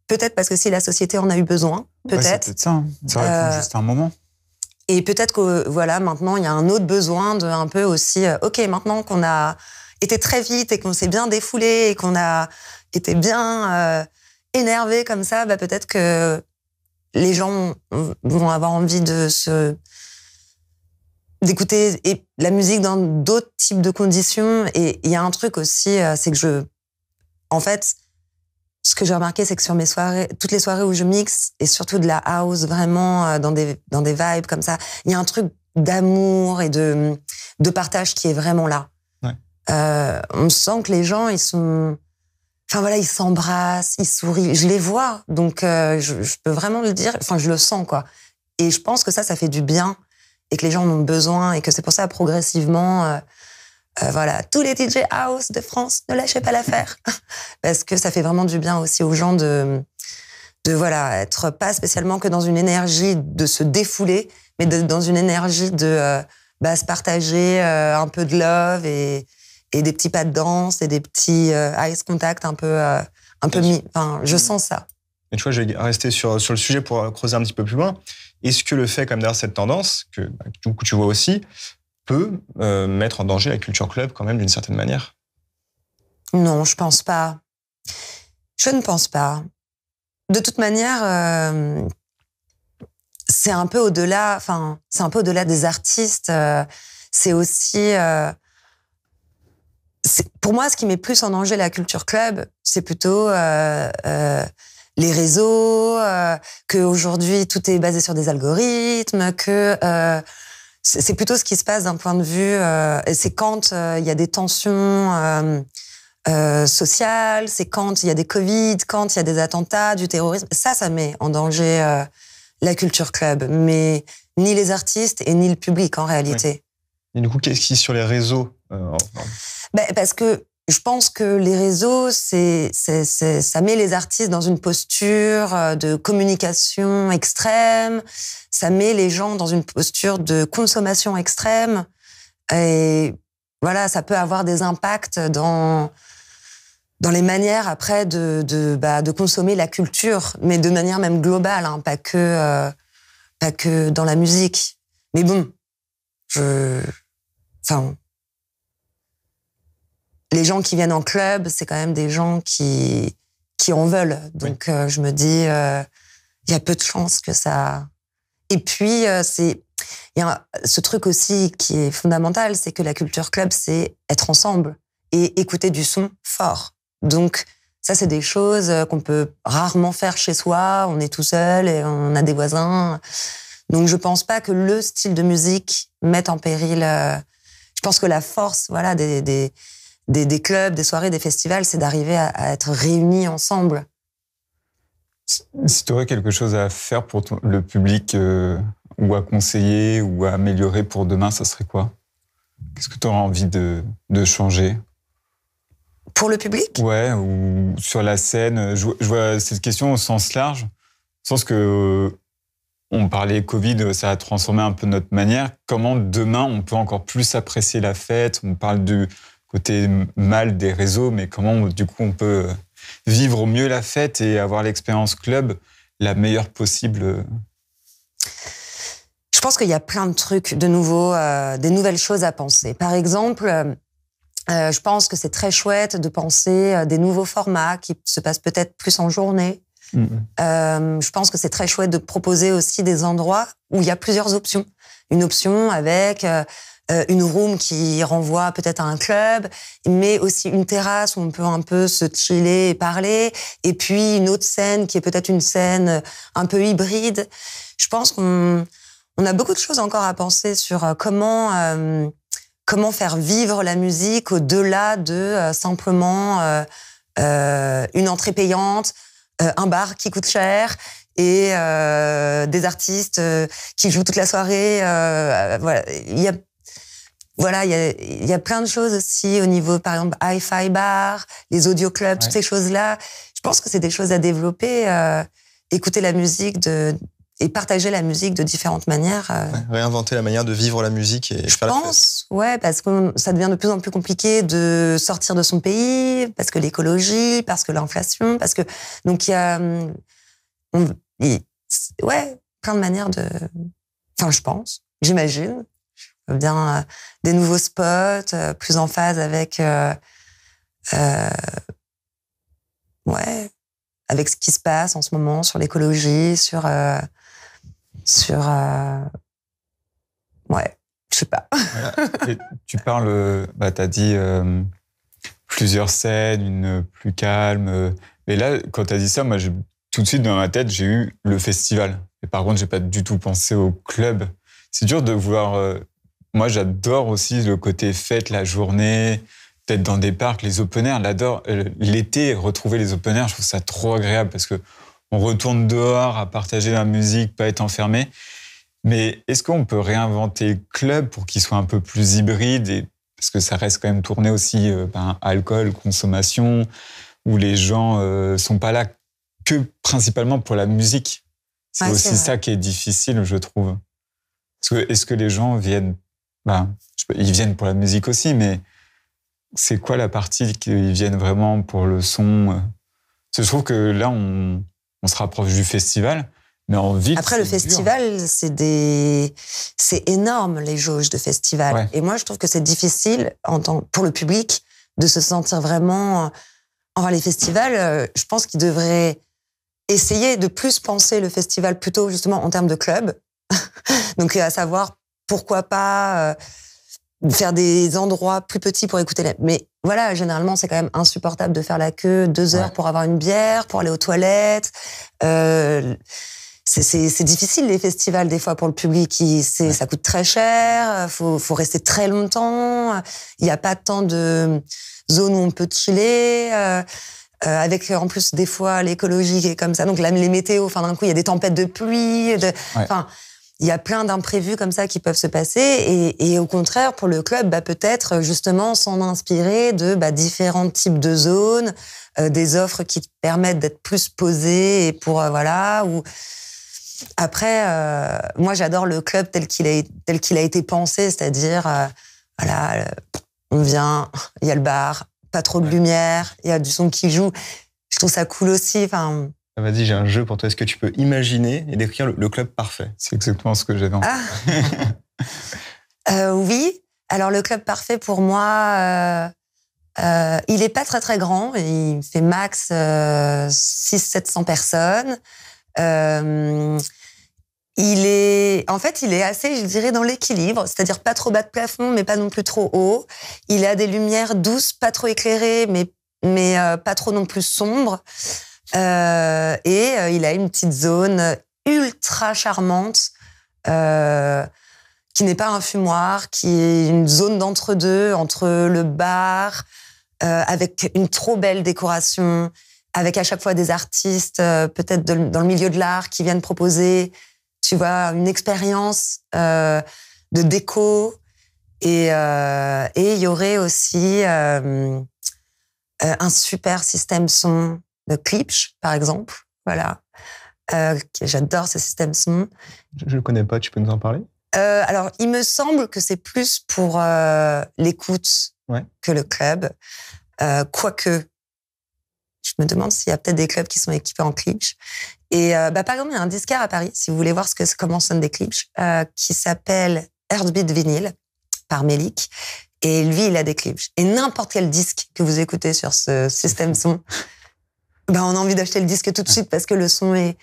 Peut-être parce que si la société en a eu besoin, peut-être. c'est peut ça. Hein. Ça euh, juste un moment. Et peut-être que voilà, maintenant, il y a un autre besoin de un peu aussi. Euh, ok, maintenant qu'on a été très vite et qu'on s'est bien défoulé et qu'on a été bien énervé comme ça, bah, peut-être que les gens vont avoir envie de se d'écouter la musique dans d'autres types de conditions. Et il y a un truc aussi, euh, c'est que je, en fait, ce que j'ai remarqué, c'est que sur mes soirées, toutes les soirées où je mixe, et surtout de la house, vraiment euh, dans des, dans des vibes comme ça, il y a un truc d'amour et de, de partage qui est vraiment là. Euh, on sent que les gens, ils sont, Enfin voilà, ils s'embrassent, ils sourient. Je les vois, donc euh, je, peux vraiment le dire. Enfin, je le sens quoi. Et je pense que ça, ça fait du bien et que les gens en ont besoin et que c'est pour ça progressivement, euh, euh, voilà, tous les DJ house de France, ne lâchez pas l'affaire parce que ça fait vraiment du bien aussi aux gens de de voilà être pas spécialement que dans une énergie de se défouler, mais dans une énergie de bah, se partager un peu de love et et des petits pas de danse et des petits euh, eyes contact un peu, euh, un peu mis. Enfin, je mmh. sens ça. Mais tu vois, je vais rester sur, sur le sujet pour creuser un petit peu plus loin. Est-ce que le fait, comme d'ailleurs, cette tendance, bah, que du coup, tu vois aussi, peut euh, mettre en danger la culture club quand même d'une certaine manière Non, je pense pas. Je ne pense pas. De toute manière, c'est un peu au-delà. Enfin, c'est un peu au-delà des artistes. c'est aussi pour moi, ce qui met plus en danger la culture club, c'est plutôt euh, euh, les réseaux, euh, qu'aujourd'hui tout est basé sur des algorithmes, que euh, c'est plutôt ce qui se passe d'un point de vue. Euh, c'est quand euh, il y a des tensions sociales, c'est quand il y a des Covid, quand il y a des attentats, du terrorisme. Ça, ça met en danger la culture club, mais ni les artistes et ni le public en réalité. Et du coup, qu'est-ce qui sur les réseaux euh, ben Parce que je pense que les réseaux, c'est, c'est, ça met les artistes dans une posture euh, de communication extrême, ça met les gens dans une posture de consommation extrême. Et voilà, ça peut avoir des impacts dans, dans les manières après de, de, bah, de consommer la culture, mais de manière même globale, hein, pas, que, euh, pas que dans la musique. Mais bon, je. Enfin, les gens qui viennent en club, c'est quand même des gens qui, qui en veulent. Donc, euh, je me dis, euh, il y a peu de chances que ça. Et puis, euh, c'est. Il y a ce truc aussi qui est fondamental, c'est que la culture club, c'est être ensemble et écouter du son fort. Donc, ça, c'est des choses qu'on peut rarement faire chez soi. On est tout seul et on a des voisins. Donc, je pense pas que le style de musique mette en péril. je pense que la force, voilà, des des, clubs, des soirées, des festivals, c'est d'arriver à, être réunis ensemble. Si, tu aurais quelque chose à faire pour le public euh, ou à conseiller ou à améliorer pour demain, ça serait quoi Qu'est-ce que tu aurais envie de, changer Pour le public Ouais, ou sur la scène. Je, vois cette question au sens large, au sens que euh, on parlait Covid, ça a transformé un peu notre manière. Comment demain on peut encore plus apprécier la fête On parle du, côté mal des réseaux, mais comment du coup on peut vivre au mieux la fête et avoir l'expérience club la meilleure possible euh? Je pense qu'il y a plein de trucs de nouveau, euh, des nouvelles choses à penser. Par exemple, euh, je pense que c'est très chouette de penser des nouveaux formats qui se passent peut-être plus en journée. Mmh. je pense que c'est très chouette de proposer aussi des endroits où il y a plusieurs options. Une option avec euh, une room qui renvoie peut-être à un club, mais aussi une terrasse où on peut un peu se chiller et parler, et puis une autre scène qui est peut-être une scène euh, un peu hybride. Je pense qu'on on a beaucoup de choses encore à penser sur euh, comment comment faire vivre la musique au-delà de simplement euh, une entrée payante, un bar qui coûte cher et euh, des artistes qui jouent toute la soirée. Euh, voilà, il y a voilà, il y a, plein de choses aussi au niveau, par exemple, hi-fi bar, les audio clubs, toutes ces choses-là. Je pense que c'est des choses à développer. Euh, écouter la musique de, et partager la musique de différentes manières. Euh. réinventer la manière de vivre la musique et je pense, ouais, parce que ça devient de plus en plus compliqué de sortir de son pays, parce que l'écologie, parce que l'inflation, parce que donc il y a, hum, on, ouais, plein de manières de. Enfin, je pense, j'imagine. Euh, bien euh, des nouveaux spots, euh, plus en phase avec ouais, avec ce qui se passe en ce moment sur l'écologie, sur sur ouais, je sais pas. tu parles, bah, tu as dit plusieurs scènes, une plus calme. Mais là, quand tu as dit ça, moi, tout de suite dans ma tête, j'ai eu le festival. Et par contre, j'ai pas du tout pensé au club. C'est dur de vouloir moi, j'adore aussi le côté fête la journée, peut-être dans des parcs, les open air. j'adore euh, l'été, retrouver les open air, je trouve ça trop agréable parce que on retourne dehors à partager la musique, pas être enfermé. Mais est-ce qu'on peut réinventer le club pour qu'il soit un peu plus hybride et parce que ça reste quand même tourné aussi euh, alcool, consommation, où les gens ne euh, sont pas là que principalement pour la musique. C'est aussi ça qui est difficile, je trouve. Est-ce que, que les gens viennent bah, ils viennent pour la musique aussi, mais c'est quoi la partie qu'ils viennent vraiment pour le son euh? Je trouve que là, on, se rapproche du festival, mais en vite. Après, le festival, c'est des, c'est énorme les jauges de festival. Et moi, je trouve que c'est difficile en tant... pour le public de se sentir vraiment. Euh, enfin, les festivals, euh, je pense qu'ils devraient essayer de plus penser le festival plutôt justement en termes de club. Donc, à savoir pourquoi pas euh, faire des endroits plus petits pour écouter Mais voilà, généralement, c'est quand même insupportable de faire la queue deux heures pour avoir une bière, pour aller aux toilettes. Euh, c'est difficile les festivals des fois pour le public. qui, Ça coûte très cher. Faut, faut rester très longtemps. Il n'y a pas tant de zones où on peut chiller. Euh, avec en plus des fois l'écologie qui est comme ça. Donc là, les météos. Enfin d'un coup, il y a des tempêtes de pluie. De, il y a plein d'imprévus comme ça qui peuvent se passer. Et, au contraire, pour le club, bah, peut-être justement s'en inspirer de bah, différents types de zones, euh, des offres qui permettent d'être plus posé et pour euh, voilà. Ou après, euh, moi j'adore le club tel qu'il a tel qu'il a été pensé, c'est-à-dire voilà, on vient, il y a le bar, pas trop de lumière, il y a du son qui joue. Je trouve ça cool aussi. Enfin, Vas-y, j'ai un jeu pour toi. Est-ce que tu peux imaginer et décrire le, club parfait C'est exactement ce que j'ai dans ah. euh, Oui. Alors, le club parfait pour moi, euh, euh, il n'est pas très très grand. Il fait max 600-700 euh, personnes. il est, en fait, il est assez, je dirais, dans l'équilibre, c'est-à-dire pas trop bas de plafond, mais pas non plus trop haut. Il a des lumières douces, pas trop éclairées, mais mais pas trop non plus sombres. Euh, et euh, il a une petite zone ultra charmante euh, qui n'est pas un fumoir, qui est une zone d'entre-deux, entre le bar, avec une trop belle décoration, avec à chaque fois des artistes, peut-être dans le milieu de l'art, qui viennent proposer, tu vois, une expérience de déco. Et il y aurait aussi un super système son de Klipsch, par exemple. Voilà. Euh, j'adore ce système son. Je ne le connais pas, tu peux nous en parler euh, Alors, il me semble que c'est plus pour euh, l'écoute que le club. quoique, je me demande s'il y a peut-être des clubs qui sont équipés en Klipsch. Et bah, par exemple, il y a un disquaire à Paris, si vous voulez voir ce que, comment sonnent des Klipsch, qui s'appelle Heartbeat Vinyl, par Melik. Et lui, il a des Klipsch. Et n'importe quel disque que vous écoutez sur ce système son, Bah, on a envie d'acheter le disque tout de suite parce que le son est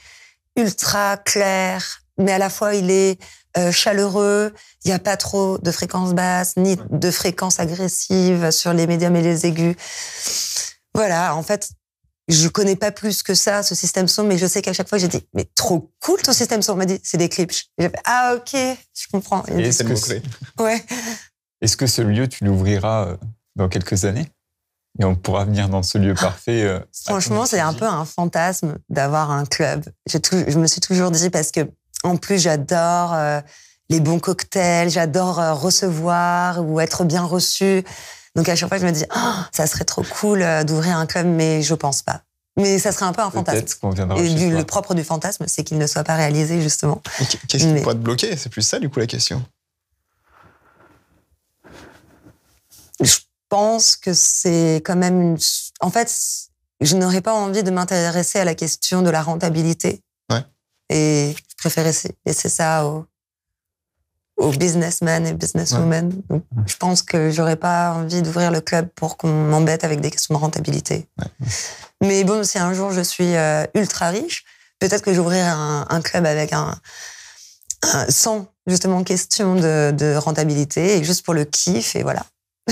ultra clair, mais à la fois il est euh, chaleureux, il n'y a pas trop de fréquences basses, ni de fréquences agressives sur les médiums et les aigus. Voilà, en fait, je ne connais pas plus que ça, ce système son, mais je sais qu'à chaque fois, j'ai dit, mais trop cool ton système son. On m'a dit, c'est des clips. J'ai fait, ah, ok, je comprends. Est-ce ouais. Est que ce lieu, tu l'ouvriras euh, dans quelques années et on pourra venir dans ce lieu ah. parfait. Euh, Franchement, c'est un peu un fantasme d'avoir un club. Je, me suis toujours dit parce que en plus j'adore euh, les bons cocktails, j'adore euh, recevoir ou être bien reçu. Donc à chaque fois je me dis ah, ça serait trop cool d'ouvrir un club, mais je pense pas. Mais ça serait un peu un fantasme. Et le propre du fantasme, c'est qu'il ne soit pas réalisé justement. Qu'est-ce qui pourrait te bloquer C'est plus ça du coup la question pense que c'est quand même En fait, je n'aurais pas envie de m'intéresser à la question de la rentabilité. Ouais. Et je préférais laisser ça aux, businessmen et businesswomen. je pense que j'aurais pas envie d'ouvrir le club pour qu'on m'embête avec des questions de rentabilité. Ouais. Mais bon, si un jour je suis euh, ultra riche, peut-être que j'ouvrirai un, club avec un, sans justement question de, de rentabilité et juste pour le kiff et voilà.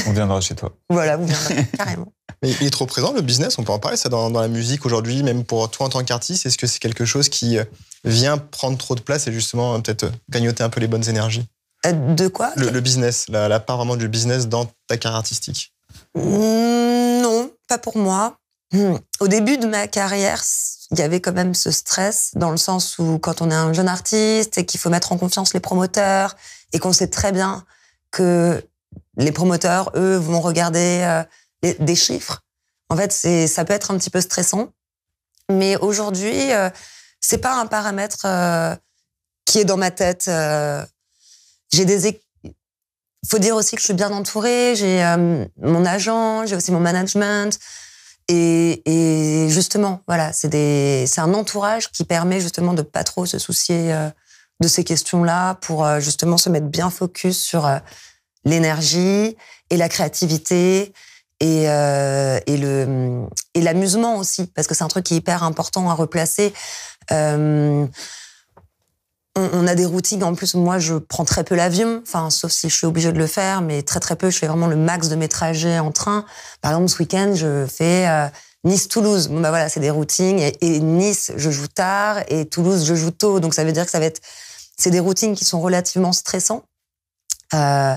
On viendra chez toi. Voilà, on viendra carrément. Mais il est trop présent le business, on peut en parler ça dans, la musique aujourd'hui, même pour toi en tant qu'artiste, est-ce que c'est quelque chose qui euh, vient prendre trop de place et justement euh, peut-être euh, gagnoter un peu les bonnes énergies De quoi le, business, la, la, part vraiment du business dans ta carrière artistique mmh, Non, pas pour moi. Mmh. Au début de ma carrière, il y avait quand même ce stress dans le sens où quand on est un jeune artiste et qu'il faut mettre en confiance les promoteurs et qu'on sait très bien que les promoteurs, eux, vont regarder euh, des chiffres. En fait, c'est, ça peut être un petit peu stressant. Mais aujourd'hui, euh, c'est pas un paramètre euh, qui est dans ma tête. j'ai des. Faut dire aussi que je suis bien entourée. J'ai mon agent, j'ai aussi mon management. Et, justement, voilà, c'est un entourage qui permet justement de pas trop se soucier de ces questions-là pour justement se mettre bien focus sur l'énergie et la créativité et, euh, et le et l'amusement aussi parce que c'est un truc qui est hyper important à replacer. Euh, on, a des routines. En plus, moi, je prends très peu l'avion, enfin, sauf si je suis obligée de le faire, mais très très peu. Je fais vraiment le max de mes trajets en train. Par exemple, ce week-end, je fais euh, Nice-Toulouse. Bon, bah voilà, c'est des routings. Et, Nice, je joue tard, et Toulouse, je joue tôt. Donc ça veut dire que ça va être, c'est des routings qui sont relativement stressants euh,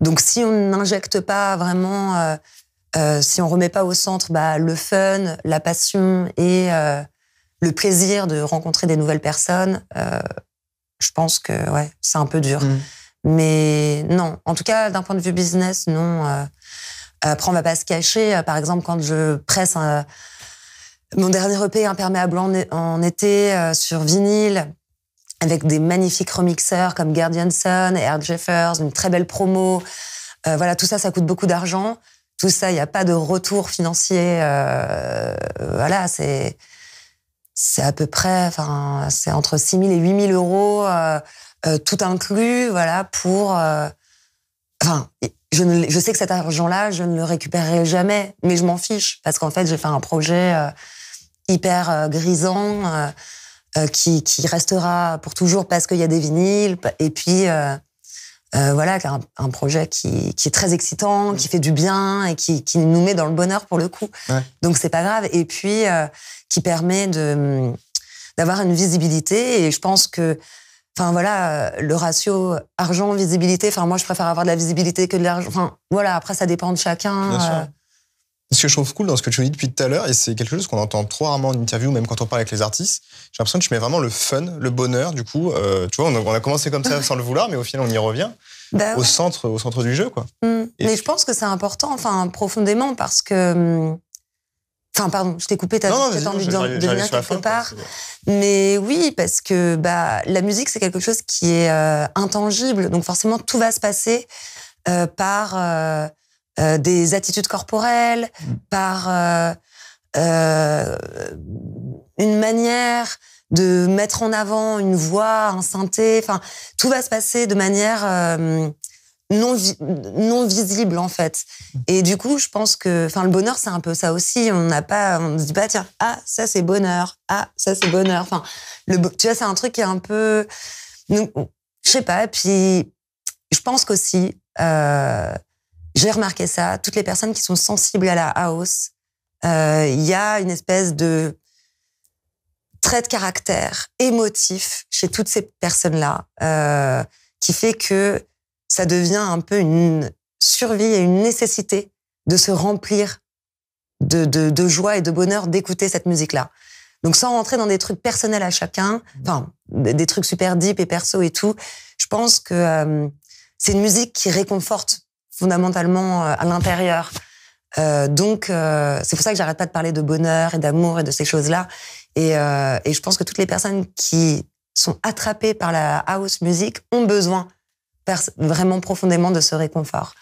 donc si on n'injecte pas vraiment, euh, euh, si on remet pas au centre bah, le fun, la passion et euh, le plaisir de rencontrer des nouvelles personnes, je pense que ouais, c'est un peu dur. Mm. Mais non, en tout cas d'un point de vue business, non. après, on va pas se cacher. Par exemple, quand je presse mon dernier EP imperméable en été sur vinyle avec des magnifiques remixeurs comme Guardian Sun, Eric Jeffers, une très belle promo. Euh, voilà, tout ça, ça coûte beaucoup d'argent. Tout ça, il n'y a pas de retour financier. Euh, voilà, c'est c'est à peu près, enfin, c'est entre 6 000 et 8 000 euros, euh, euh, tout inclus, voilà, pour. Euh, enfin, je, ne, je sais que cet argent-là, je ne le récupérerai jamais, mais je m'en fiche parce qu'en fait, j'ai fait un projet hyper grisant euh, qui, restera pour toujours parce qu'il y a des vinyles. Et puis, euh, euh, voilà, un, projet qui, est très excitant, mm. qui fait du bien et qui, nous met dans le bonheur pour le coup. Donc, c'est pas grave. Et puis, qui permet de d'avoir une visibilité. Et je pense que, enfin voilà, le ratio argent visibilité. Enfin moi, je préfère avoir de la visibilité que de l'argent. Enfin voilà, après ça dépend de chacun. Ce que je trouve cool dans ce que tu dis depuis tout à l'heure, et c'est quelque chose qu'on entend trop rarement en interview, même quand on parle avec les artistes, j'ai l'impression que tu mets vraiment le fun, le bonheur, du coup, euh, tu vois, on a, commencé comme ça sans le vouloir, mais au final on y revient bah au, centre, au centre du jeu. Quoi. Mm. mais je pense que c'est important, enfin profondément, parce que... Mm, enfin, pardon, je t'ai coupé, t'as envie de venir quelque part. mais oui, parce que bah, la musique, c'est quelque chose qui est euh, intangible. Donc forcément, tout va se passer euh, par euh, des attitudes corporelles, mm. par euh, euh, une manière de mettre en avant une voix, un synthé. Enfin, tout va se passer de manière euh, non, non visible en fait. Mm. Et du coup, je pense que, enfin, le bonheur, c'est un peu ça aussi. On n'a pas, on ne dit pas, tiens, ah, ça c'est bonheur, ah, ça c'est bonheur. Enfin, le, tu vois, c'est un truc qui est un peu, je sais pas. Et Puis, je pense qu'aussi, euh, j'ai remarqué ça. Toutes les personnes qui sont sensibles à la house, euh, il y a une espèce de trait de caractère émotif chez toutes ces personnes-là euh, qui fait que ça devient un peu une survie et une nécessité de se remplir de, de, de joie et de bonheur d'écouter cette musique-là. Donc sans rentrer dans des trucs personnels à chacun, enfin des trucs super deep et perso et tout, je pense que euh, c'est une musique qui réconforte fondamentalement euh, à l'intérieur. Euh, donc, euh, c'est pour ça que j'arrête pas de parler de bonheur et d'amour et de ces choses-là. Et, je pense que toutes les personnes qui sont attrapées par la house music ont besoin vraiment profondément de ce réconfort.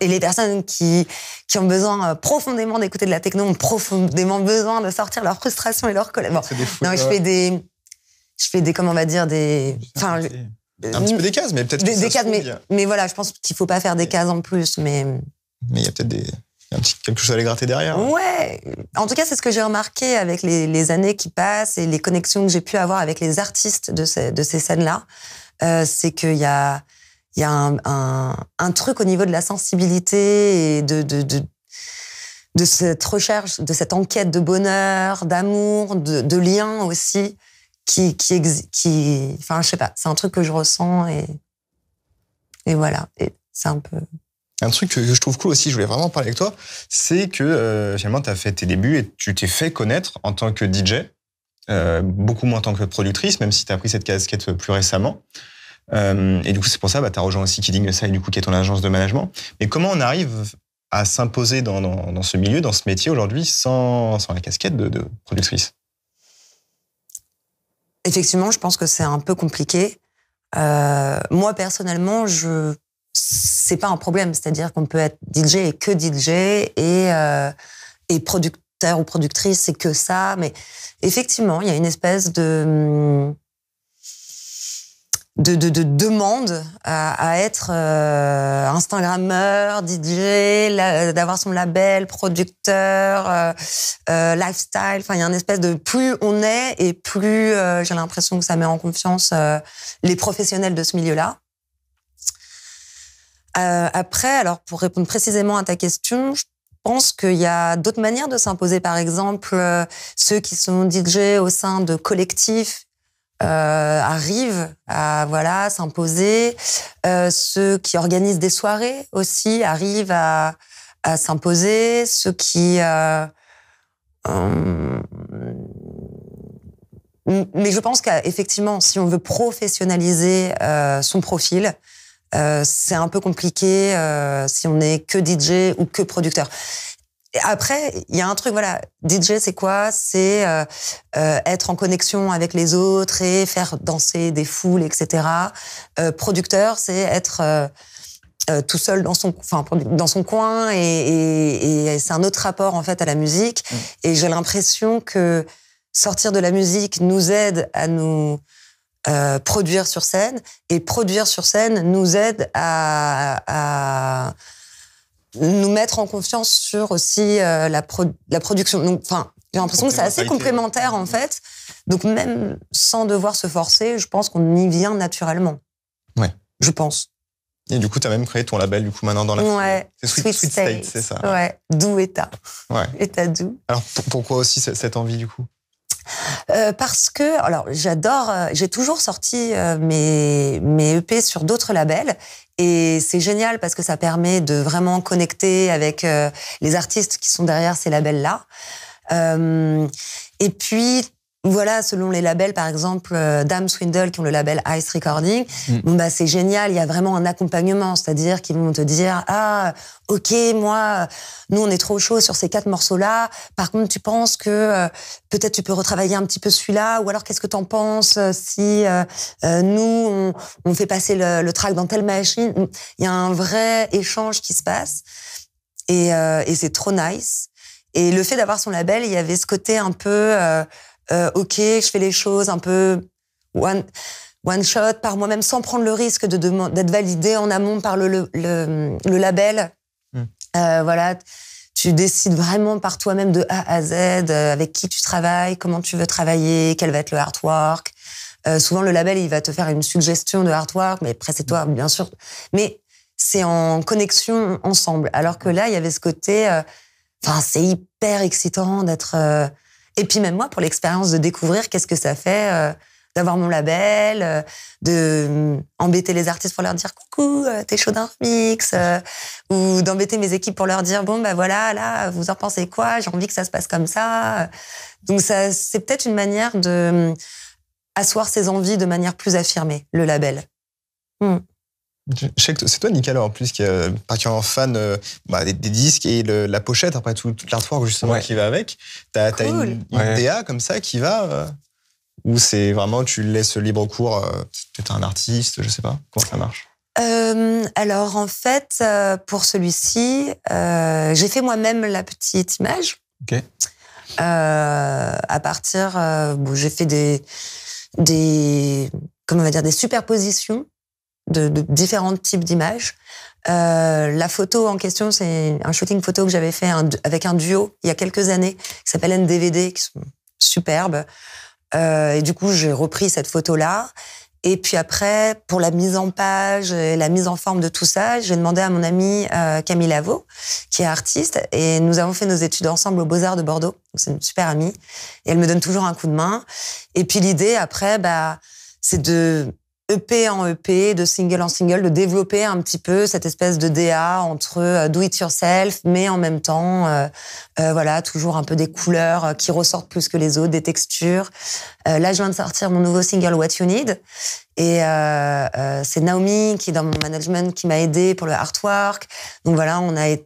Et les personnes qui, qui ont besoin profondément d'écouter de la techno ont profondément besoin de sortir leur frustration et leur colère. non, je fais des, je fais des, comment on va dire, des, euh, un petit peu des cases, mais peut-être des, des cases, mais, voilà, je pense qu'il faut pas faire des cases en plus, mais. Mais il y a peut-être des un quelque chose à aller gratter derrière. Hein. Ouais. En tout cas, c'est ce que j'ai remarqué avec les, années qui passent et les connexions que j'ai pu avoir avec les artistes de ces, de ces scènes-là. Euh, c'est qu'il y a, il y a un, un, truc au niveau de la sensibilité et de, de, cette recherche, de cette enquête de bonheur, d'amour, de, de lien aussi, qui, qui, qui, enfin, je sais pas, c'est un truc que je ressens et, et voilà, et c'est un peu. Un truc que, je trouve cool aussi, je voulais vraiment parler avec toi, c'est que euh, finalement, tu as fait tes débuts et tu t'es fait connaître en tant que DJ, euh, beaucoup moins en tant que productrice, même si tu as pris cette casquette plus récemment. Euh, et du coup, c'est pour ça, bah, tu as rejoint aussi Kidding ça et du coup, qui est ton agence de management. Mais comment on arrive à s'imposer dans, dans, ce milieu, dans ce métier aujourd'hui, sans, sans la casquette de, de productrice effectivement, je pense que c'est un peu compliqué. Euh, moi, personnellement, je c'est pas un problème. C'est-à-dire qu'on peut être DJ et que DJ et, euh, et producteur ou productrice, c'est que ça. Mais effectivement, il y a une espèce de... Hum, de, de, demande à, être euh, Instagrammeur, DJ, d'avoir son label, producteur, euh, euh, lifestyle. Enfin, il y a une espèce de plus on est et plus j'ai l'impression que ça met en confiance les professionnels de ce milieu-là. après, alors pour répondre précisément à ta question, je pense qu'il y a d'autres manières de s'imposer. Par exemple, ceux qui sont DJ au sein de collectifs euh, arrivent à voilà s'imposer. Euh, ceux qui organisent des soirées aussi arrivent à, s'imposer. Ceux qui euh, hum, mais je pense qu'effectivement, si on veut professionnaliser son profil, c'est un peu compliqué si on n'est que DJ ou que producteur. Après, il y a un truc, voilà, DJ, c'est quoi C'est euh, euh, être en connexion avec les autres et faire danser des foules, etc. Euh, producteur, c'est être tout seul dans son, enfin, dans son coin et, et, c'est un autre rapport en fait à la musique. Mmh. Et j'ai l'impression que sortir de la musique nous aide à nous produire sur scène et produire sur scène nous aide à, à nous mettre en confiance sur aussi euh, la, la, production. Donc, enfin, j'ai l'impression que c'est assez complémentaire en mm. fait. Donc même sans devoir se forcer, je pense qu'on y vient naturellement. Ouais. Je pense. Et du coup, tu as même créé ton label, du coup, maintenant dans la ouais. C'est Sweet, Sweet, State, c'est ça. Ouais. D'où état Ouais. d'où. Alors, pourquoi aussi cette envie, du coup euh, parce que, alors j'adore, euh, j'ai toujours sorti euh, mes, mes EP sur d'autres labels et c'est génial parce que ça permet de vraiment connecter avec les artistes qui sont derrière ces labels-là. et puis voilà, selon les labels, par exemple, euh, Dame Swindle, qui ont le label Ice Recording, mm. bon, bah, c'est génial, il y a vraiment un accompagnement, c'est-à-dire qu'ils vont te dire, ah, ok, moi, nous, on est trop chaud sur ces quatre morceaux-là, par contre, tu penses que euh, peut-être tu peux retravailler un petit peu celui-là, ou alors qu'est-ce que t'en penses euh, si nous, on, fait passer le, track dans telle machine Il y a un vrai échange qui se passe, et, et c'est trop nice. Et le fait d'avoir son label, il y avait ce côté un peu euh, ok, je fais les choses un peu one, one shot par moi-même, sans prendre le risque de d'être validé en amont par le, le, le, label. Hmm. Euh, voilà, tu décides vraiment par toi-même de A à Z euh, avec qui tu travailles, comment tu veux travailler, quel va être le artwork. Euh, souvent, le label, il va te faire une suggestion de artwork, mais après, c'est toi, hmm. bien sûr. Mais c'est en connexion ensemble. Alors que là, il y avait ce côté, euh, enfin, c'est hyper excitant d'être et puis même moi, pour l'expérience de découvrir qu'est-ce que ça fait euh, d'avoir mon label, d'embêter euh, de euh, embêter les artistes pour leur dire coucou, t'es chaud d'un mix, ou d'embêter mes équipes pour leur dire bon bah voilà là, vous en pensez quoi J'ai envie que ça se passe comme ça. Donc ça, c'est peut-être une manière de asseoir ses envies de manière plus affirmée, le label. Hmm c'est toi, Nicolas, en plus, qui est euh, en fan euh, bah, des, disques et la pochette, après tout, l'artwork justement qui va avec. T'as as une, une comme ça qui va euh, Ou c'est vraiment, tu laisses libre cours tu es un artiste, je sais pas. Comment ça marche Alors, en fait, pour celui-ci, j'ai fait moi-même la petite image. Ok. à partir. Bon, j'ai fait des. des comment on va dire, des superpositions de, de différents types d'images. Euh, la photo en question, c'est un shooting photo que j'avais fait avec un duo il y a quelques années qui s'appelle NDVD, qui sont superbes. Euh, et du coup, j'ai repris cette photo-là. Et puis après, pour la mise en page et la mise en forme de tout ça, j'ai demandé à mon amie euh, Camille Lavaux, qui est artiste, et nous avons fait nos études ensemble aux Beaux-Arts de Bordeaux. C'est une super amie. Et elle me donne toujours un coup de main. Et puis l'idée, après, bah, c'est de EP en EP, de single en single, de développer un petit peu cette espèce de DA entre euh, do it yourself, mais en même temps, euh, euh, voilà, toujours un peu des couleurs qui ressortent plus que les autres, des textures. Euh, là, je viens de sortir mon nouveau single What You Need, et c'est Naomi qui est dans mon management qui m'a aidé pour le artwork. Donc voilà, on a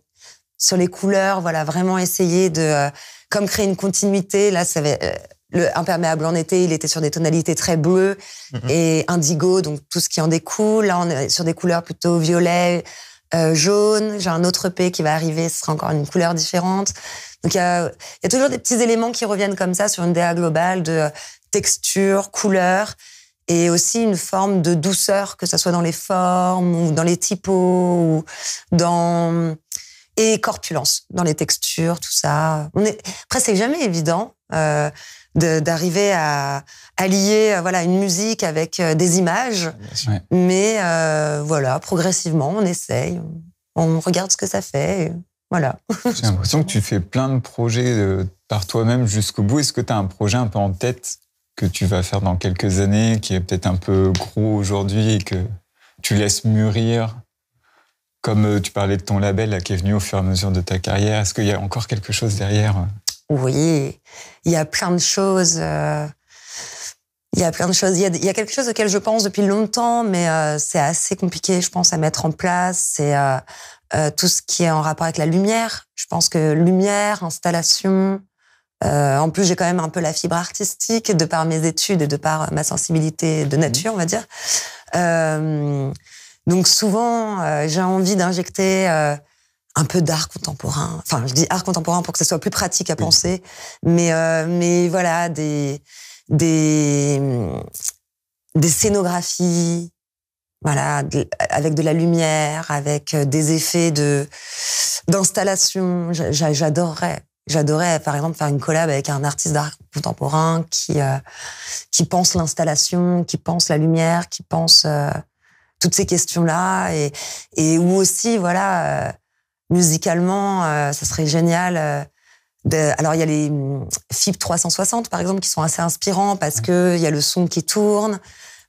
sur les couleurs, voilà, vraiment essayé de comme créer une continuité. Là, ça va le imperméable en été, il était sur des tonalités très bleues mhm. et indigo, donc tout ce qui en découle. Là, on est sur des couleurs plutôt violet, euh, jaune. J'ai un autre P qui va arriver, ce sera encore une couleur différente. Donc il y, y a, toujours des petits éléments qui reviennent comme ça sur une DA globale de texture, couleur et aussi une forme de douceur, que ce soit dans les formes ou dans les typos ou dans et corpulence dans les textures, tout ça. On est... Après, c'est jamais évident. Euh, d'arriver à allier euh, voilà une musique avec euh, des images. Mais euh, voilà, progressivement, on essaye, on regarde ce que ça fait. voilà. J'ai l'impression que tu fais plein de projets par toi-même jusqu'au bout. Est-ce que tu as un projet un peu en tête que tu vas faire dans quelques années, qui est peut-être un peu gros aujourd'hui et que tu laisses mûrir comme tu parlais de ton label qui est venu au fur et à mesure de ta carrière, est-ce qu'il y a encore quelque chose derrière voyez, euh, il y a plein de choses. il y a plein de choses. Il y a, quelque chose auquel je pense depuis longtemps, mais euh, c'est assez compliqué, je pense, à mettre en place. C'est euh, tout ce qui est en rapport avec la lumière. Je pense que lumière, installation. en plus, j'ai quand même un peu la fibre artistique de par mes études et de par ma sensibilité de mhm. nature, on va dire. donc souvent, j'ai envie d'injecter un peu d'art contemporain. Enfin, je dis art contemporain pour que ce soit plus pratique à penser, mais euh, mais voilà des des des scénographies, voilà, avec de la lumière, avec euh, des effets de d'installation. J'adorerais, j'adorerais par exemple faire une collab avec un artiste d'art contemporain qui euh, qui pense l'installation, qui pense la lumière, qui pense toutes ces questions là et et où aussi voilà musicalement, euh, ça serait génial. Euh, alors il y a les mm, FIP 360 par exemple qui sont assez inspirants parce que il y a le son qui tourne.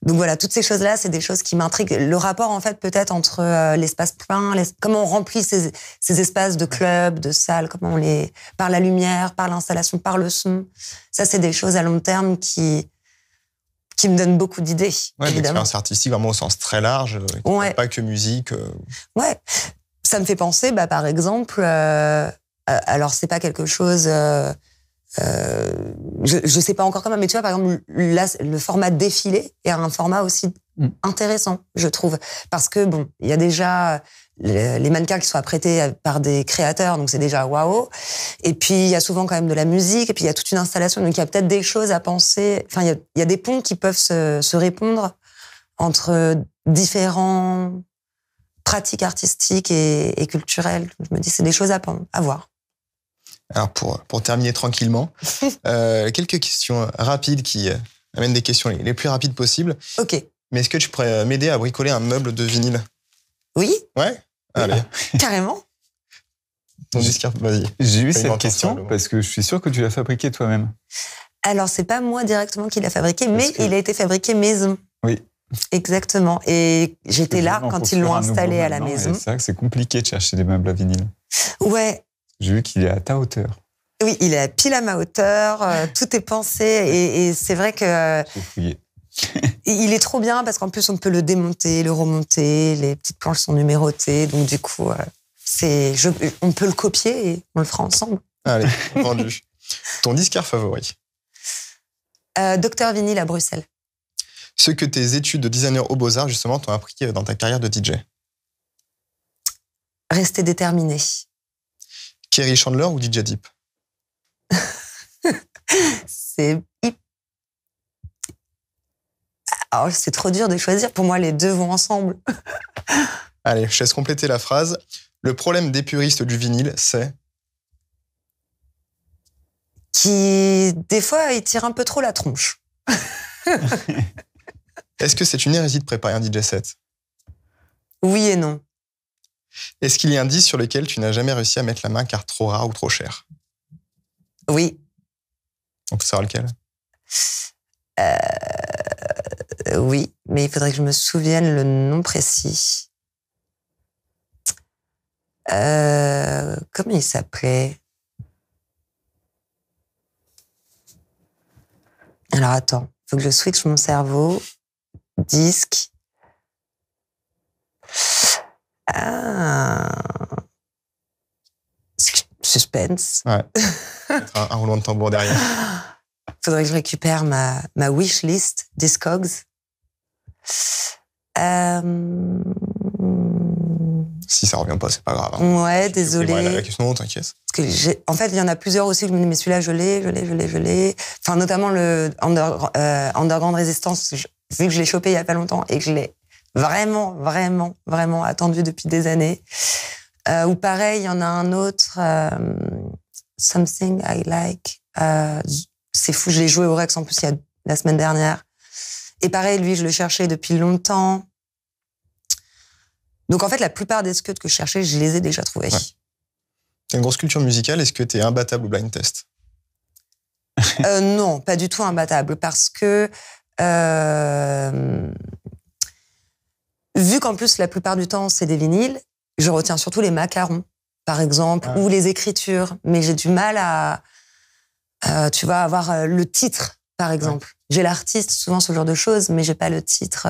Donc voilà, toutes ces choses-là, c'est des choses qui m'intriguent. Le rapport, en fait, peut-être entre euh, l'espace plein, comment on remplit ces, espaces de clubs, de salles, comment on les. par la lumière, par l'installation, par le son. Ça, c'est des choses à long terme qui, qui me donnent beaucoup d'idées. Ouais, l'expérience artistique, vraiment au sens très large, pas que musique. Oui, Ouais ça me fait penser, bah, par exemple, euh, euh alors c'est pas quelque chose, euh, euh, je, je sais pas encore comment, mais tu vois, par exemple, le format défilé est un format aussi mm. intéressant, je trouve, parce que bon, il y a déjà les mannequins qui sont apprêtés par des créateurs, donc c'est déjà waouh. Et puis il y a souvent quand même de la musique, et puis il y a toute une installation, donc il y a peut-être des choses à penser. Enfin, il y, y a, des ponts qui peuvent se, se répondre entre différents pratique artistique et, culturelle. Je me dis, c'est des choses à, prendre, à voir. Alors pour, pour terminer tranquillement, euh, quelques questions rapides qui euh, amènent des questions les, plus rapides possibles. Ok. Mais est-ce que tu pourrais euh, m'aider à bricoler un meuble de vinyle Oui. Ouais Allez. Carrément. vas J'ai eu cette question parce que je suis sûr que tu l'as fabriqué toi-même. Alors, c'est pas moi directement qui l'a fabriqué, mais il a été fabriqué maison. Oui. Exactement. Et j'étais là quand ils l'ont installé à la maison. C'est vrai que c'est compliqué de chercher des meubles à vinyle. Ouais. J'ai vu qu'il est à ta hauteur. Oui, il est à pile à ma hauteur. Euh, tout est pensé et, c'est vrai que. Euh, il est trop bien parce qu'en plus on peut le démonter, le remonter. Les petites planches sont numérotées, donc du coup, euh, c'est, on peut le copier et on le fera ensemble. Allez, vendu. Ton disquaire favori Docteur Vinyle à Bruxelles ce que tes études de designer aux beaux-arts, justement, t'ont appris euh, dans ta carrière de DJ Rester déterminé. Kerry Chandler ou DJ Deep C'est ah, oh, c'est trop dur de choisir. Pour moi, les deux vont ensemble. Allez, je laisse compléter la phrase. Le problème des puristes du vinyle, c'est. Qui, des fois, ils tirent un peu trop la tronche. Est-ce que c'est une hérésie de préparer un DJ set Oui et non. Est-ce qu'il y a un disque sur lequel tu n'as jamais réussi à mettre la main car trop rare ou trop cher Oui. Donc, ça sera lequel euh, Oui, mais il faudrait que je me souvienne le nom précis. Euh, comment il s'appelait Alors attends, il faut que je switch mon cerveau disque. Ah. Suspense. Ouais. Un, roulement de tambour derrière. Faudrait que je récupère ma, ma wish list Discogs. Euh. Si ça revient pas, c'est pas grave. Hein. Ouais, désolé. la question, en fait, il y en a plusieurs aussi. Je me mais celui-là, je l'ai, je l'ai, je l'ai, je l'ai. Enfin, notamment le Under, euh, Underground Resistance vu que je l'ai chopé il y a pas longtemps et que je l'ai vraiment, vraiment, vraiment attendu depuis des années. Euh, ou pareil, il y en a un autre, euh, Something I Like. Euh, c'est fou, je l'ai joué au Rex en plus il y a, la semaine dernière. Et pareil, lui, je le cherchais depuis longtemps. Donc en fait, la plupart des scuds que je cherchais, je les ai déjà trouvés. T'as une grosse culture musicale, est-ce que t'es imbattable au blind test Non, pas du tout imbattable, parce que euh, vu qu'en plus la plupart du temps c'est des vinyles, je retiens surtout les macarons, par exemple, ou les écritures, mais j'ai du mal à, euh, tu vois, avoir euh, le titre, par exemple. J'ai l'artiste, souvent ce genre de choses, mais j'ai pas le titre,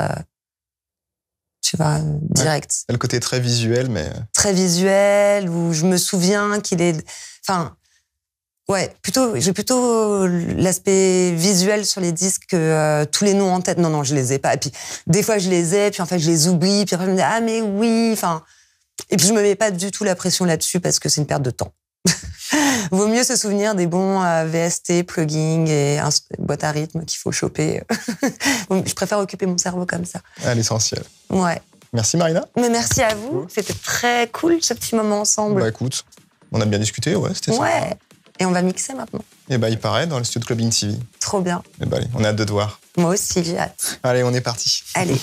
tu vois, direct. Le côté très visuel, mais. Très visuel, où je me souviens qu'il est. Enfin, Ouais, plutôt, j'ai plutôt euh, l'aspect visuel sur les disques que euh, tous les noms en tête. Non, non, je les ai pas. Et puis des fois je les ai, puis en fait je les oublie, puis après je me dis ah mais oui, enfin. Et puis je me mets pas du tout la pression là-dessus parce que c'est une perte de temps. Vaut mieux se souvenir des bons euh, VST, plugins et boîtes à rythme qu'il faut choper. je préfère occuper mon cerveau comme ça. À l'essentiel. Ouais. Merci Marina. Mais merci à vous. C'était très cool ce petit moment ensemble. Bah écoute, on a bien discuté, ouais, c'était Ouais. Et on va mixer maintenant. Et eh bah, ben, il paraît dans le studio de Clubbing TV. Trop bien. Et eh bah, ben, allez, on a deux devoirs. Moi aussi, j'ai hâte. Allez, on est parti. Allez.